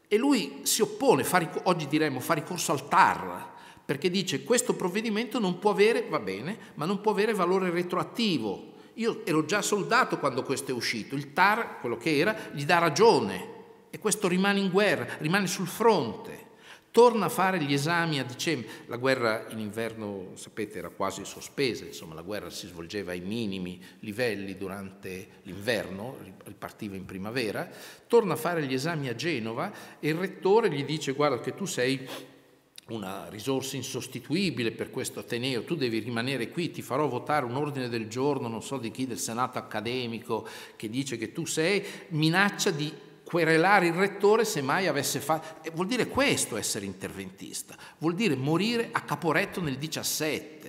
E lui si oppone, fa, oggi diremmo fa ricorso al TAR, perché dice questo provvedimento non può avere, va bene, ma non può avere valore retroattivo, io ero già soldato quando questo è uscito, il TAR, quello che era, gli dà ragione e questo rimane in guerra, rimane sul fronte. Torna a fare gli esami a dicembre. La guerra in inverno, sapete, era quasi sospesa, insomma, la guerra si svolgeva ai minimi livelli durante l'inverno, ripartiva in primavera. Torna a fare gli esami a Genova e il rettore gli dice: Guarda, che tu sei una risorsa insostituibile per questo Ateneo, tu devi rimanere qui, ti farò votare un ordine del giorno, non so di chi, del Senato accademico, che dice che tu sei, minaccia di querelare il rettore se mai avesse fatto... Vuol dire questo essere interventista, vuol dire morire a Caporetto nel 17.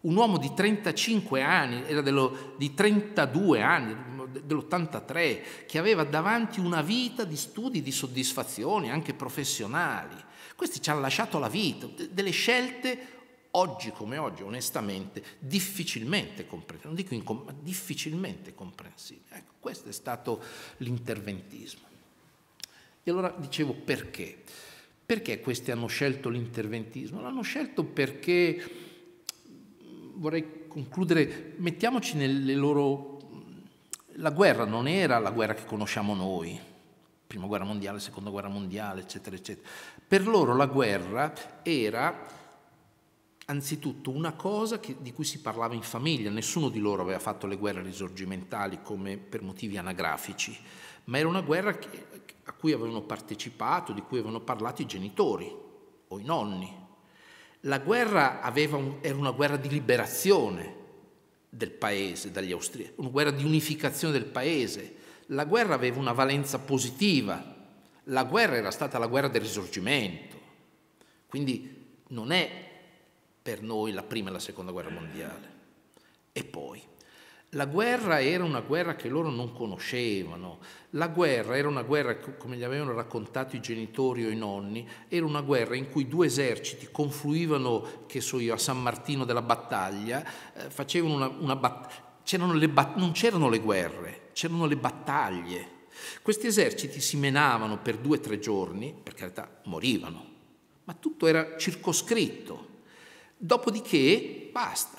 Un uomo di 35 anni, era dello, di 32 anni, dell'83, che aveva davanti una vita di studi, di soddisfazioni anche professionali. Questi ci hanno lasciato la vita, delle scelte oggi come oggi, onestamente, difficilmente comprensibili, non dico ma difficilmente comprensibili. Ecco, questo è stato l'interventismo. E allora dicevo perché? Perché questi hanno scelto l'interventismo? L'hanno scelto perché, vorrei concludere, mettiamoci nelle loro la guerra non era la guerra che conosciamo noi, prima guerra mondiale, seconda guerra mondiale, eccetera, eccetera. Per loro la guerra era anzitutto una cosa che, di cui si parlava in famiglia, nessuno di loro aveva fatto le guerre risorgimentali come per motivi anagrafici, ma era una guerra che, a cui avevano partecipato, di cui avevano parlato i genitori o i nonni. La guerra un, era una guerra di liberazione, del paese dagli austriaci, una guerra di unificazione del paese. La guerra aveva una valenza positiva, la guerra era stata la guerra del risorgimento, quindi non è per noi la prima e la seconda guerra mondiale. E poi? La guerra era una guerra che loro non conoscevano, la guerra era una guerra, come gli avevano raccontato i genitori o i nonni, era una guerra in cui due eserciti confluivano, che so io, a San Martino della battaglia, eh, facevano una, una battaglia, bat non c'erano le guerre, c'erano le battaglie. Questi eserciti si menavano per due o tre giorni, per carità morivano, ma tutto era circoscritto. Dopodiché basta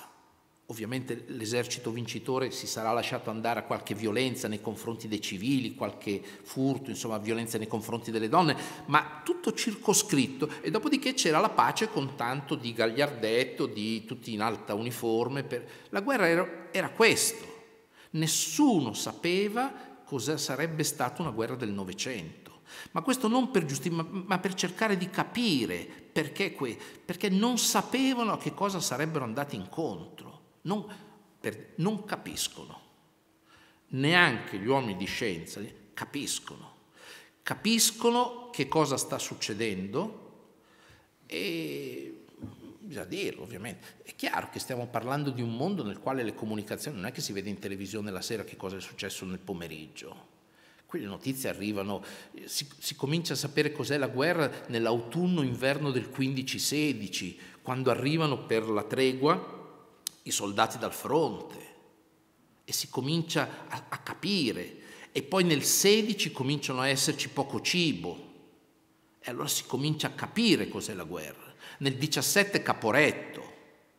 Ovviamente l'esercito vincitore si sarà lasciato andare a qualche violenza nei confronti dei civili, qualche furto, insomma violenza nei confronti delle donne, ma tutto circoscritto e dopodiché c'era la pace con tanto di gagliardetto, di tutti in alta uniforme. Per... La guerra era, era questo. Nessuno sapeva cosa sarebbe stata una guerra del Novecento. Ma questo non per giustificare, ma per cercare di capire perché, perché non sapevano a che cosa sarebbero andati incontro non, per, non capiscono, neanche gli uomini di scienza capiscono, capiscono che cosa sta succedendo e bisogna dirlo ovviamente, è chiaro che stiamo parlando di un mondo nel quale le comunicazioni non è che si vede in televisione la sera che cosa è successo nel pomeriggio. Qui le notizie arrivano, si, si comincia a sapere cos'è la guerra nell'autunno-inverno del 15-16, quando arrivano per la tregua i soldati dal fronte e si comincia a, a capire. E poi nel 16 cominciano a esserci poco cibo e allora si comincia a capire cos'è la guerra. Nel 17 Caporetto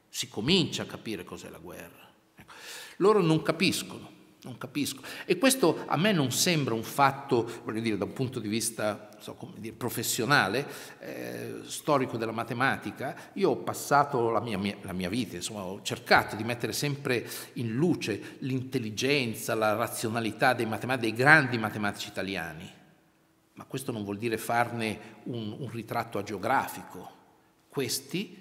si comincia a capire cos'è la guerra. Ecco, loro non capiscono non capisco. E questo a me non sembra un fatto, voglio dire, da un punto di vista so, dire, professionale, eh, storico della matematica. Io ho passato la mia, mia, la mia, vita, insomma, ho cercato di mettere sempre in luce l'intelligenza, la razionalità dei, dei grandi matematici italiani. Ma questo non vuol dire farne un, un ritratto agiografico. Questi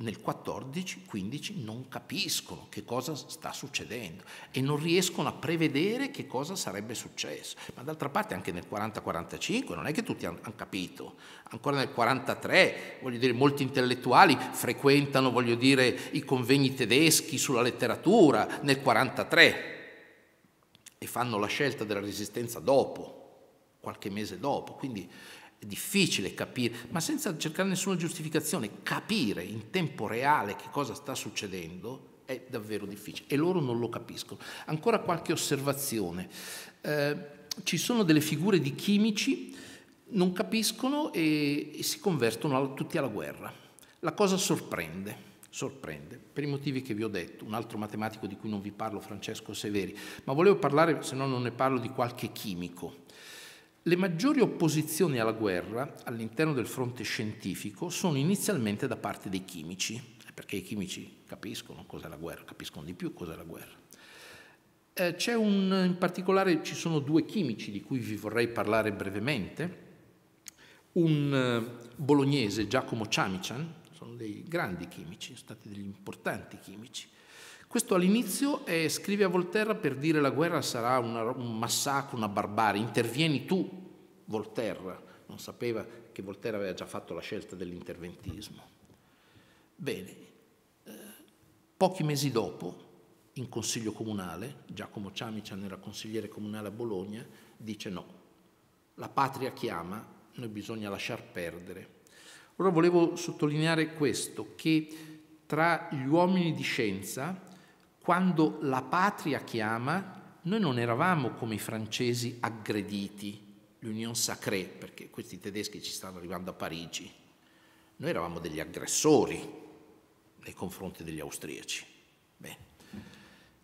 nel 14-15 non capiscono che cosa sta succedendo e non riescono a prevedere che cosa sarebbe successo. Ma d'altra parte anche nel 40-45 non è che tutti hanno han capito, ancora nel 43, voglio dire, molti intellettuali frequentano, voglio dire, i convegni tedeschi sulla letteratura nel 43 e fanno la scelta della resistenza dopo, qualche mese dopo, quindi è difficile capire, ma senza cercare nessuna giustificazione, capire in tempo reale che cosa sta succedendo è davvero difficile e loro non lo capiscono. Ancora qualche osservazione. Eh, ci sono delle figure di chimici, non capiscono e, e si convertono alla, tutti alla guerra. La cosa sorprende, sorprende, per i motivi che vi ho detto. Un altro matematico di cui non vi parlo, Francesco Severi, ma volevo parlare, se no non ne parlo, di qualche chimico. Le maggiori opposizioni alla guerra all'interno del fronte scientifico sono inizialmente da parte dei chimici, eh, perché i chimici capiscono cos'è la guerra, capiscono di più cos'è la guerra. Eh, c'è un, in particolare ci sono due chimici di cui vi vorrei parlare brevemente, un eh, bolognese Giacomo Ciamician, sono dei grandi chimici, sono stati degli importanti chimici, questo all'inizio è, eh, scrive a Volterra per dire la guerra sarà una, un massacro, una barbarie, intervieni tu, Volterra. Non sapeva che Volterra aveva già fatto la scelta dell'interventismo. Bene, eh, pochi mesi dopo, in consiglio comunale, Giacomo Ciamician era consigliere comunale a Bologna, dice no, la patria chiama, noi bisogna lasciar perdere. Ora volevo sottolineare questo, che tra gli uomini di scienza quando la patria chiama, noi non eravamo come i francesi aggrediti, l'Union Sacrée, perché questi tedeschi ci stanno arrivando a Parigi. Noi eravamo degli aggressori nei confronti degli austriaci. Bene.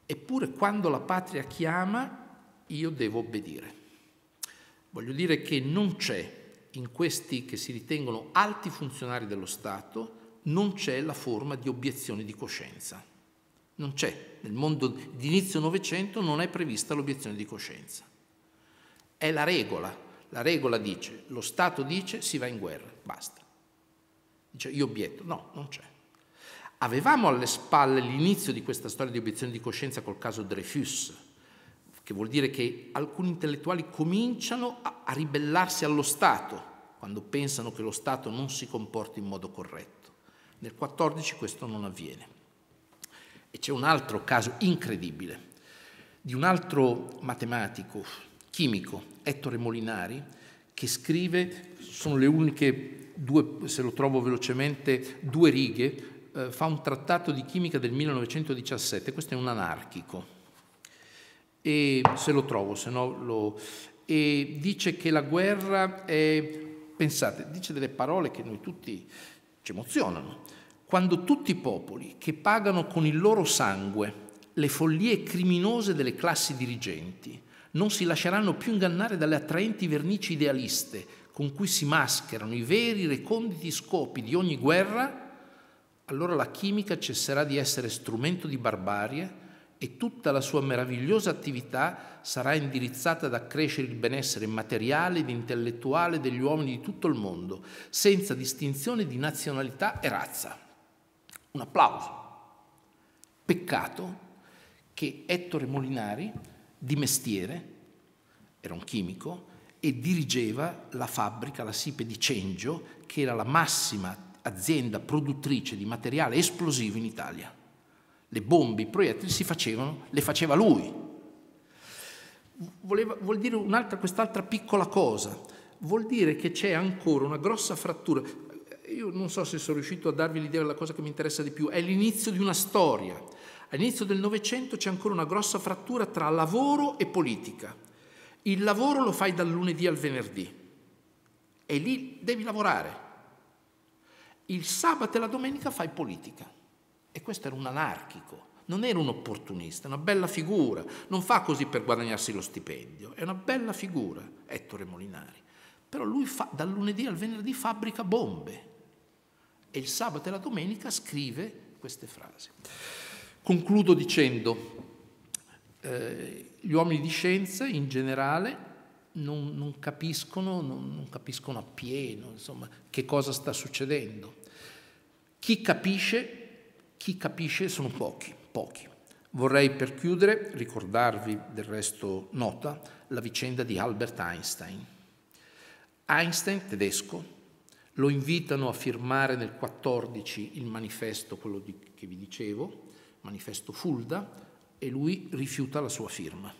Eppure quando la patria chiama, io devo obbedire. Voglio dire che non c'è in questi che si ritengono alti funzionari dello Stato, non c'è la forma di obiezione di coscienza. Non c'è, nel mondo di inizio Novecento non è prevista l'obiezione di coscienza. È la regola, la regola dice, lo Stato dice si va in guerra, basta. Dice io obietto, no, non c'è. Avevamo alle spalle l'inizio di questa storia di obiezione di coscienza col caso Dreyfus, che vuol dire che alcuni intellettuali cominciano a, a, ribellarsi allo Stato quando pensano che lo Stato non si comporti in modo corretto. Nel 14 questo non avviene. E c'è un altro caso incredibile di un altro matematico, chimico, Ettore Molinari, che scrive, sono le uniche due, se lo trovo velocemente, due righe, eh, fa un trattato di chimica del 1917, questo è un anarchico, e se lo trovo, se no lo... E dice che la guerra è, pensate, dice delle parole che noi tutti ci emozionano, quando tutti i popoli che pagano con il loro sangue le follie criminose delle classi dirigenti non si lasceranno più ingannare dalle attraenti vernici idealiste con cui si mascherano i veri reconditi scopi di ogni guerra, allora la chimica cesserà di essere strumento di barbarie e tutta la sua meravigliosa attività sarà indirizzata ad accrescere il benessere materiale ed intellettuale degli uomini di tutto il mondo, senza distinzione di nazionalità e razza. Un applauso. Peccato che Ettore Molinari, di mestiere, era un chimico, e dirigeva la fabbrica, la Sipe di Cengio, che era la massima azienda produttrice di materiale esplosivo in Italia. Le bombe, i proiettili si facevano, le faceva lui. Voleva, vuol dire quest'altra piccola cosa, vuol dire che c'è ancora una grossa frattura io non so se sono riuscito a darvi l'idea della cosa che mi interessa di più, è l'inizio di una storia. All'inizio del Novecento c'è ancora una grossa frattura tra lavoro e politica. Il lavoro lo fai dal lunedì al venerdì e lì devi lavorare. Il sabato e la domenica fai politica. E questo era un anarchico, non era un opportunista, è una bella figura. Non fa così per guadagnarsi lo stipendio, è una bella figura, Ettore Molinari. Però lui fa, dal lunedì al venerdì fabbrica bombe e il sabato e la domenica scrive queste frasi. Concludo dicendo, eh, gli uomini di scienza in generale non, non capiscono, non, non capiscono appieno insomma, che cosa sta succedendo. Chi capisce, chi capisce sono pochi, pochi. Vorrei per chiudere ricordarvi, del resto nota, la vicenda di Albert Einstein. Einstein, tedesco, lo invitano a firmare nel 14 il manifesto, quello di, che vi dicevo, manifesto Fulda, e lui rifiuta la sua firma.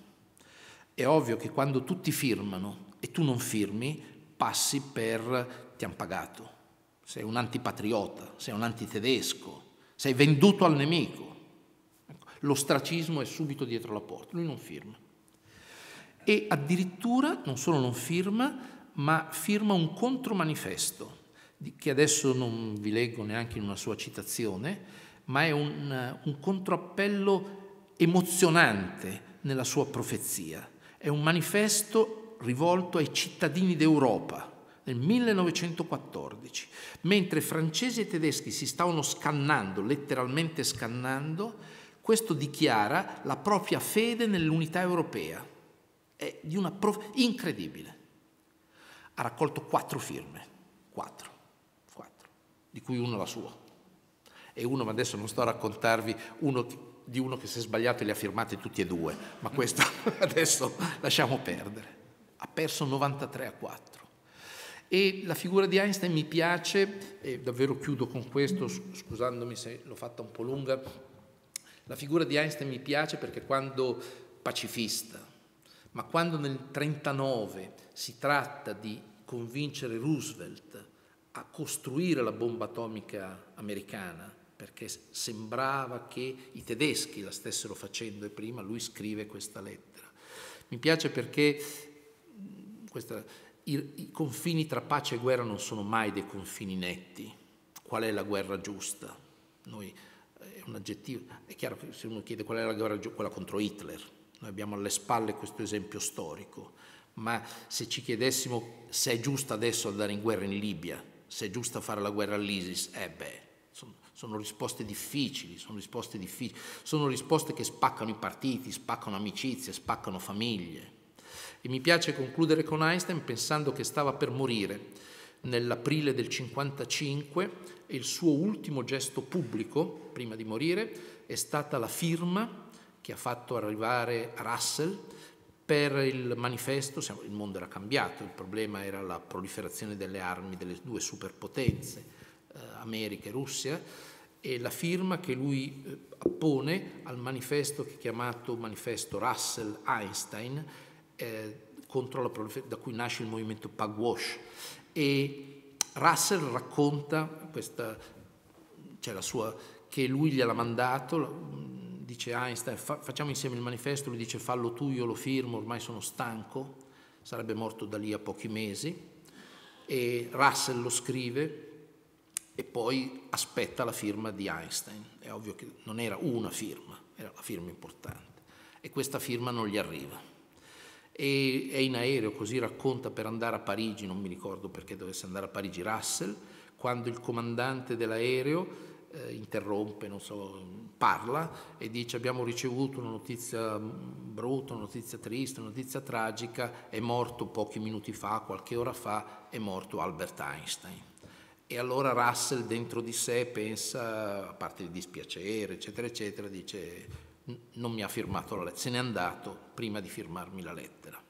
È ovvio che quando tutti firmano e tu non firmi, passi per ti hanno pagato, sei un antipatriota, sei un antitedesco, sei venduto al nemico. Ecco, l'ostracismo è subito dietro la porta, lui non firma. E addirittura non solo non firma, ma firma un contromanifesto che adesso non vi leggo neanche in una sua citazione, ma è un, un contrappello emozionante nella sua profezia. È un manifesto rivolto ai cittadini d'Europa nel 1914, mentre francesi e tedeschi si stavano scannando, letteralmente scannando, questo dichiara la propria fede nell'unità europea. È di una prof... incredibile. Ha raccolto quattro firme, quattro di cui uno la sua. E uno, ma adesso non sto a raccontarvi uno, di uno che si è sbagliato e li ha firmati tutti e due, ma questo [laughs] adesso lasciamo perdere. Ha perso 93 a 4. E la figura di Einstein mi piace, e davvero chiudo con questo, scusandomi se l'ho fatta un po' lunga, la figura di Einstein mi piace perché quando pacifista, ma quando nel 1939 si tratta di convincere Roosevelt a costruire la bomba atomica americana, perché sembrava che i tedeschi la stessero facendo e prima lui scrive questa lettera. Mi piace perché questa, i, i confini tra pace e guerra non sono mai dei confini netti. Qual è la guerra giusta? Noi, eh, è un aggettivo, è chiaro che se uno chiede qual è la guerra giusta, quella contro Hitler, noi abbiamo alle spalle questo esempio storico, ma se ci chiedessimo se è giusto adesso andare in guerra in Libia, se è giusto fare la guerra all'ISIS, eh beh, sono, sono, risposte difficili, sono risposte difficili, sono risposte che spaccano i partiti, spaccano amicizie, spaccano famiglie. E mi piace concludere con Einstein pensando che stava per morire nell'aprile del 55 e il suo ultimo gesto pubblico, prima di morire, è stata la firma che ha fatto arrivare a Russell per il manifesto il mondo era cambiato, il problema era la proliferazione delle armi delle due superpotenze, eh, America e Russia, e la firma che lui eh, appone al manifesto che è chiamato manifesto Russell-Einstein, eh, da cui nasce il movimento Pugwash. E Russell racconta, questa, cioè la sua, che lui gliel'ha mandato, dice Einstein, fa, facciamo insieme il manifesto, lui dice fallo tu, io lo firmo, ormai sono stanco, sarebbe morto da lì a pochi mesi, e Russell lo scrive e poi aspetta la firma di Einstein. È ovvio che non era una firma, era la firma importante e questa firma non gli arriva. E è in aereo, così racconta, per andare a Parigi, non mi ricordo perché dovesse andare a Parigi Russell, quando il comandante dell'aereo eh, interrompe, non so, parla e dice abbiamo ricevuto una notizia brutta, una notizia triste, una notizia tragica, è morto pochi minuti fa, qualche ora fa, è morto Albert Einstein. E allora Russell dentro di sé pensa, a parte il dispiacere, eccetera, eccetera, dice non mi ha firmato la lettera, se n'è andato prima di firmarmi la lettera.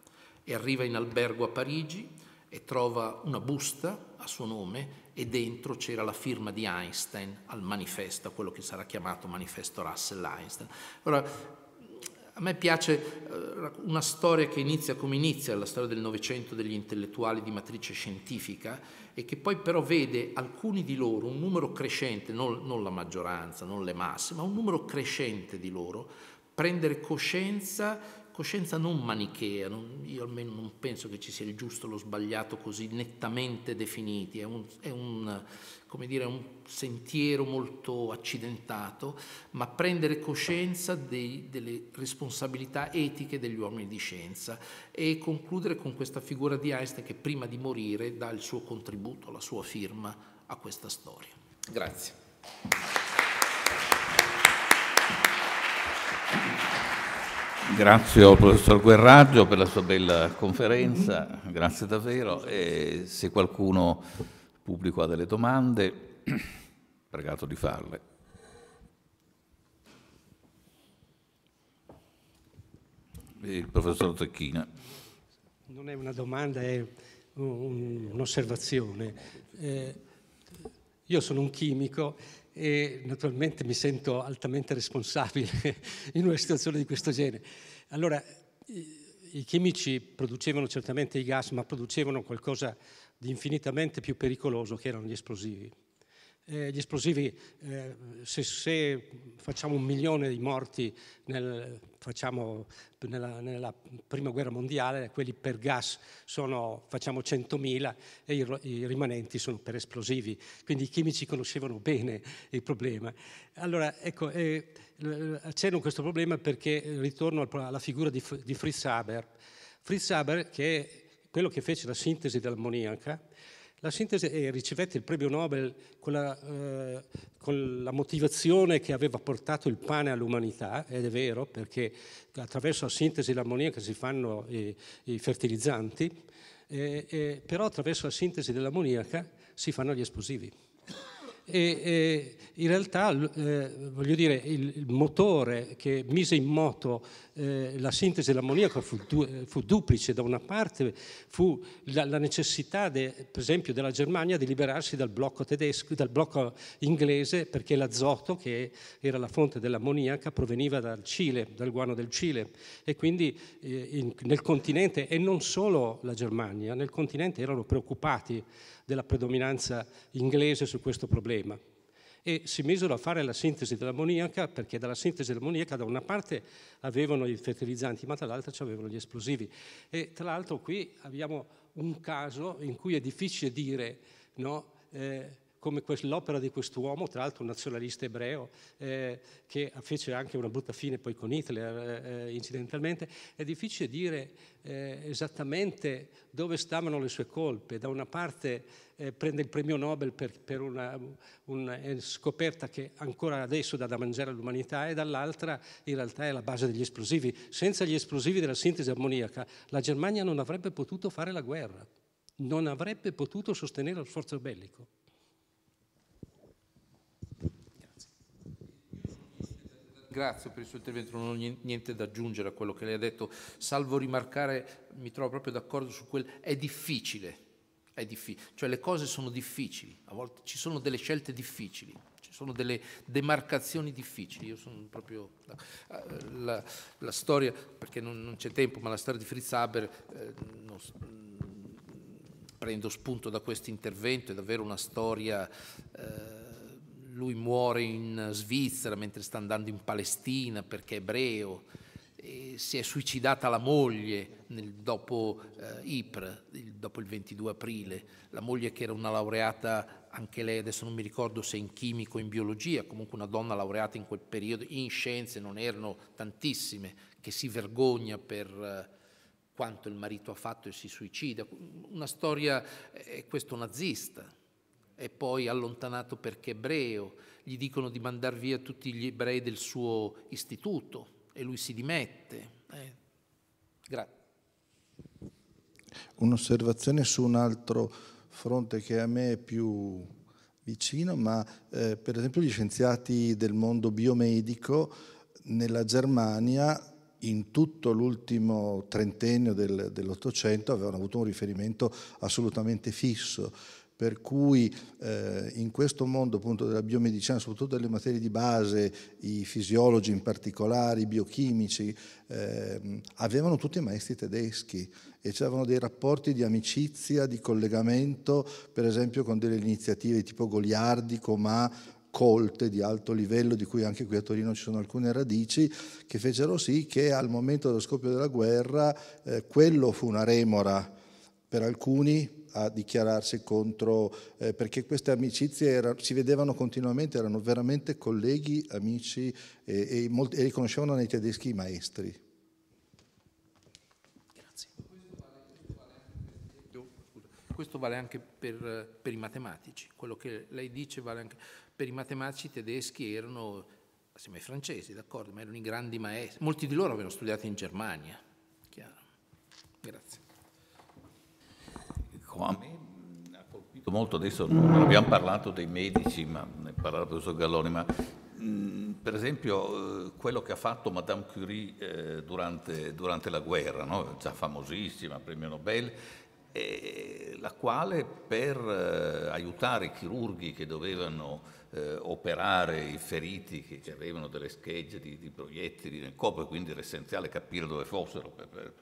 E arriva in albergo a Parigi e trova una busta a suo nome e dentro c'era la firma di Einstein al manifesto, a quello che sarà chiamato manifesto Russell-Einstein. Allora, a me piace eh, una storia che inizia come inizia, la storia del Novecento degli intellettuali di matrice scientifica, e che poi però vede alcuni di loro, un numero crescente, non, non la maggioranza, non le masse, ma un numero crescente di loro, prendere coscienza coscienza non manichea, non, io almeno non penso che ci sia il giusto o lo sbagliato così nettamente definiti, è un, è un, dire, un sentiero molto accidentato, ma prendere coscienza dei, delle responsabilità etiche degli uomini di scienza e concludere con questa figura di Einstein che prima di morire dà il suo contributo, la sua firma a questa storia. Grazie. Grazie al professor Guerraggio per la sua bella conferenza, grazie davvero. E se qualcuno pubblico ha delle domande, [clears throat] pregato di farle. Il professor Tecchina. Non è una domanda, è un'osservazione. Eh, io sono un chimico e naturalmente mi sento altamente responsabile [laughs] in una situazione di questo genere. Allora, i chimici producevano certamente i gas, ma producevano qualcosa di infinitamente più pericoloso che erano gli esplosivi. Eh, gli esplosivi, eh, se, se, facciamo un milione di morti nel, facciamo, nella, nella, prima guerra mondiale, quelli per gas sono, facciamo 100.000 e i, i, rimanenti sono per esplosivi. Quindi i chimici conoscevano bene il problema. Allora, ecco, eh, accenno a questo problema perché eh, ritorno alla figura di, di Fritz Haber. Fritz Haber, che è quello che fece la sintesi dell'ammoniaca, la sintesi e ricevette il premio Nobel con la, eh, con la, motivazione che aveva portato il pane all'umanità, ed è vero, perché attraverso la sintesi e l'ammoniaca si fanno i, i fertilizzanti, eh, eh, però attraverso la sintesi dell'ammoniaca si fanno gli esplosivi. E, e, in realtà eh, voglio dire il, il, motore che mise in moto eh, la sintesi dell'ammoniaco fu, du fu, duplice, da una parte fu la, la necessità, de, per esempio, della Germania di liberarsi dal blocco, tedesco, dal blocco inglese perché l'azoto, che era la fonte dell'ammoniaca, proveniva dal Cile, dal guano del Cile e quindi eh, in, nel continente, e non solo la Germania, nel continente erano preoccupati della predominanza inglese su questo problema e si misero a fare la sintesi dell'ammoniaca perché dalla sintesi dell'ammoniaca da una parte avevano i fertilizzanti ma dall'altra avevano gli esplosivi. E tra l'altro qui abbiamo un caso in cui è difficile dire no, eh, come l'opera di quest'uomo, tra l'altro un nazionalista ebreo, eh, che fece anche una brutta fine poi con Hitler eh, eh incidentalmente, è difficile dire eh, esattamente dove stavano le sue colpe. Da una parte eh, prende il premio Nobel per, per una, una, scoperta che ancora adesso dà da mangiare all'umanità e dall'altra in realtà è la base degli esplosivi. Senza gli esplosivi della sintesi ammoniaca la Germania non avrebbe potuto fare la guerra, non avrebbe potuto sostenere lo sforzo bellico. Grazie per il suo intervento, non ho niente da aggiungere a quello che lei ha detto, salvo rimarcare, mi trovo proprio d'accordo su quel è difficile, è difficile, cioè le cose sono difficili, a volte ci sono delle scelte difficili, ci sono delle demarcazioni difficili, io sono proprio la, la storia, perché non, non c'è tempo, ma la storia di Fritz Haber eh, non, prendo spunto da questo intervento, è davvero una storia... Eh, lui muore in Svizzera mentre sta andando in Palestina perché è ebreo, si è suicidata la moglie nel, dopo eh, Ypres, il, dopo il 22 aprile, la moglie che era una laureata, anche lei adesso non mi ricordo se in chimico o in biologia, comunque una donna laureata in quel periodo, in scienze non erano tantissime, che si vergogna per... Eh, quanto il marito ha fatto e si suicida, una storia, è eh, questo nazista, è poi allontanato perché ebreo, gli dicono di mandare via tutti gli ebrei del suo istituto e lui si dimette. Eh. Grazie. Un'osservazione su un altro fronte che a me è più vicino, ma eh, per esempio gli scienziati del mondo biomedico nella Germania in tutto l'ultimo trentennio del, dell'Ottocento avevano avuto un riferimento assolutamente fisso, per cui eh, in questo mondo appunto, della biomedicina, soprattutto delle materie di base, i fisiologi in particolare, i biochimici, eh, avevano tutti maestri tedeschi e c'erano dei rapporti di amicizia, di collegamento, per esempio con delle iniziative tipo goliardico, ma colte di alto livello, di cui anche qui a Torino ci sono alcune radici, che fecero sì che al momento dello scoppio della guerra eh, quello fu una remora per alcuni, a dichiararsi contro, eh, perché queste amicizie era, si vedevano continuamente, erano veramente colleghi, amici e, e, molti, e riconoscevano nei tedeschi i maestri. Grazie. Questo vale anche per, per i matematici, quello che lei dice vale anche per i matematici tedeschi erano, assieme ai francesi, d'accordo, ma erano i grandi maestri, molti di loro avevano studiato in Germania, chiaro. Grazie medico. A me ha colpito molto, adesso non abbiamo parlato dei medici, ma ne parlerà il professor Galloni, ma per esempio eh, quello che ha fatto Madame Curie eh, durante, durante la guerra, no? già famosissima, premio Nobel, la quale per eh, aiutare i chirurghi che dovevano eh, operare i feriti che, che avevano delle schegge di, di proiettili nel corpo, e quindi era essenziale capire dove fossero per, per,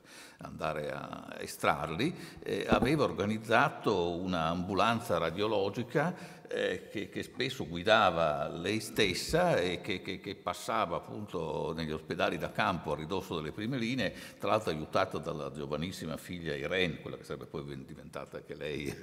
andare a estrarli, eh, aveva organizzato un'ambulanza radiologica eh, che, che, spesso guidava lei stessa e che, che, che, passava appunto negli ospedali da campo a ridosso delle prime linee, tra l'altro aiutata dalla giovanissima figlia Irene, quella che sarebbe poi diventata anche lei,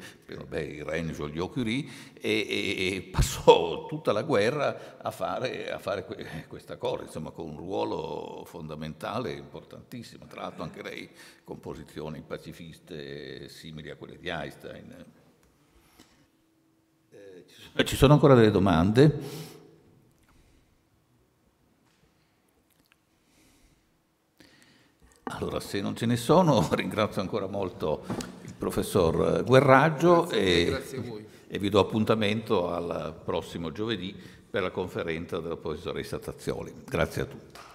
beh, Irene Joliot-Curie, e, e, passò tutta la guerra a fare, a fare que questa cosa, insomma con un ruolo fondamentale e importantissimo, tra l'altro anche lei composizioni pacifiste simili a quelle di Einstein. Eh, ci, sono... ancora delle domande? Allora, se non ce ne sono, [laughs] ringrazio ancora molto il professor Guerraggio grazie, e, e, vi do appuntamento al prossimo giovedì per la conferenza della professoressa Tazioli. Grazie a tutti.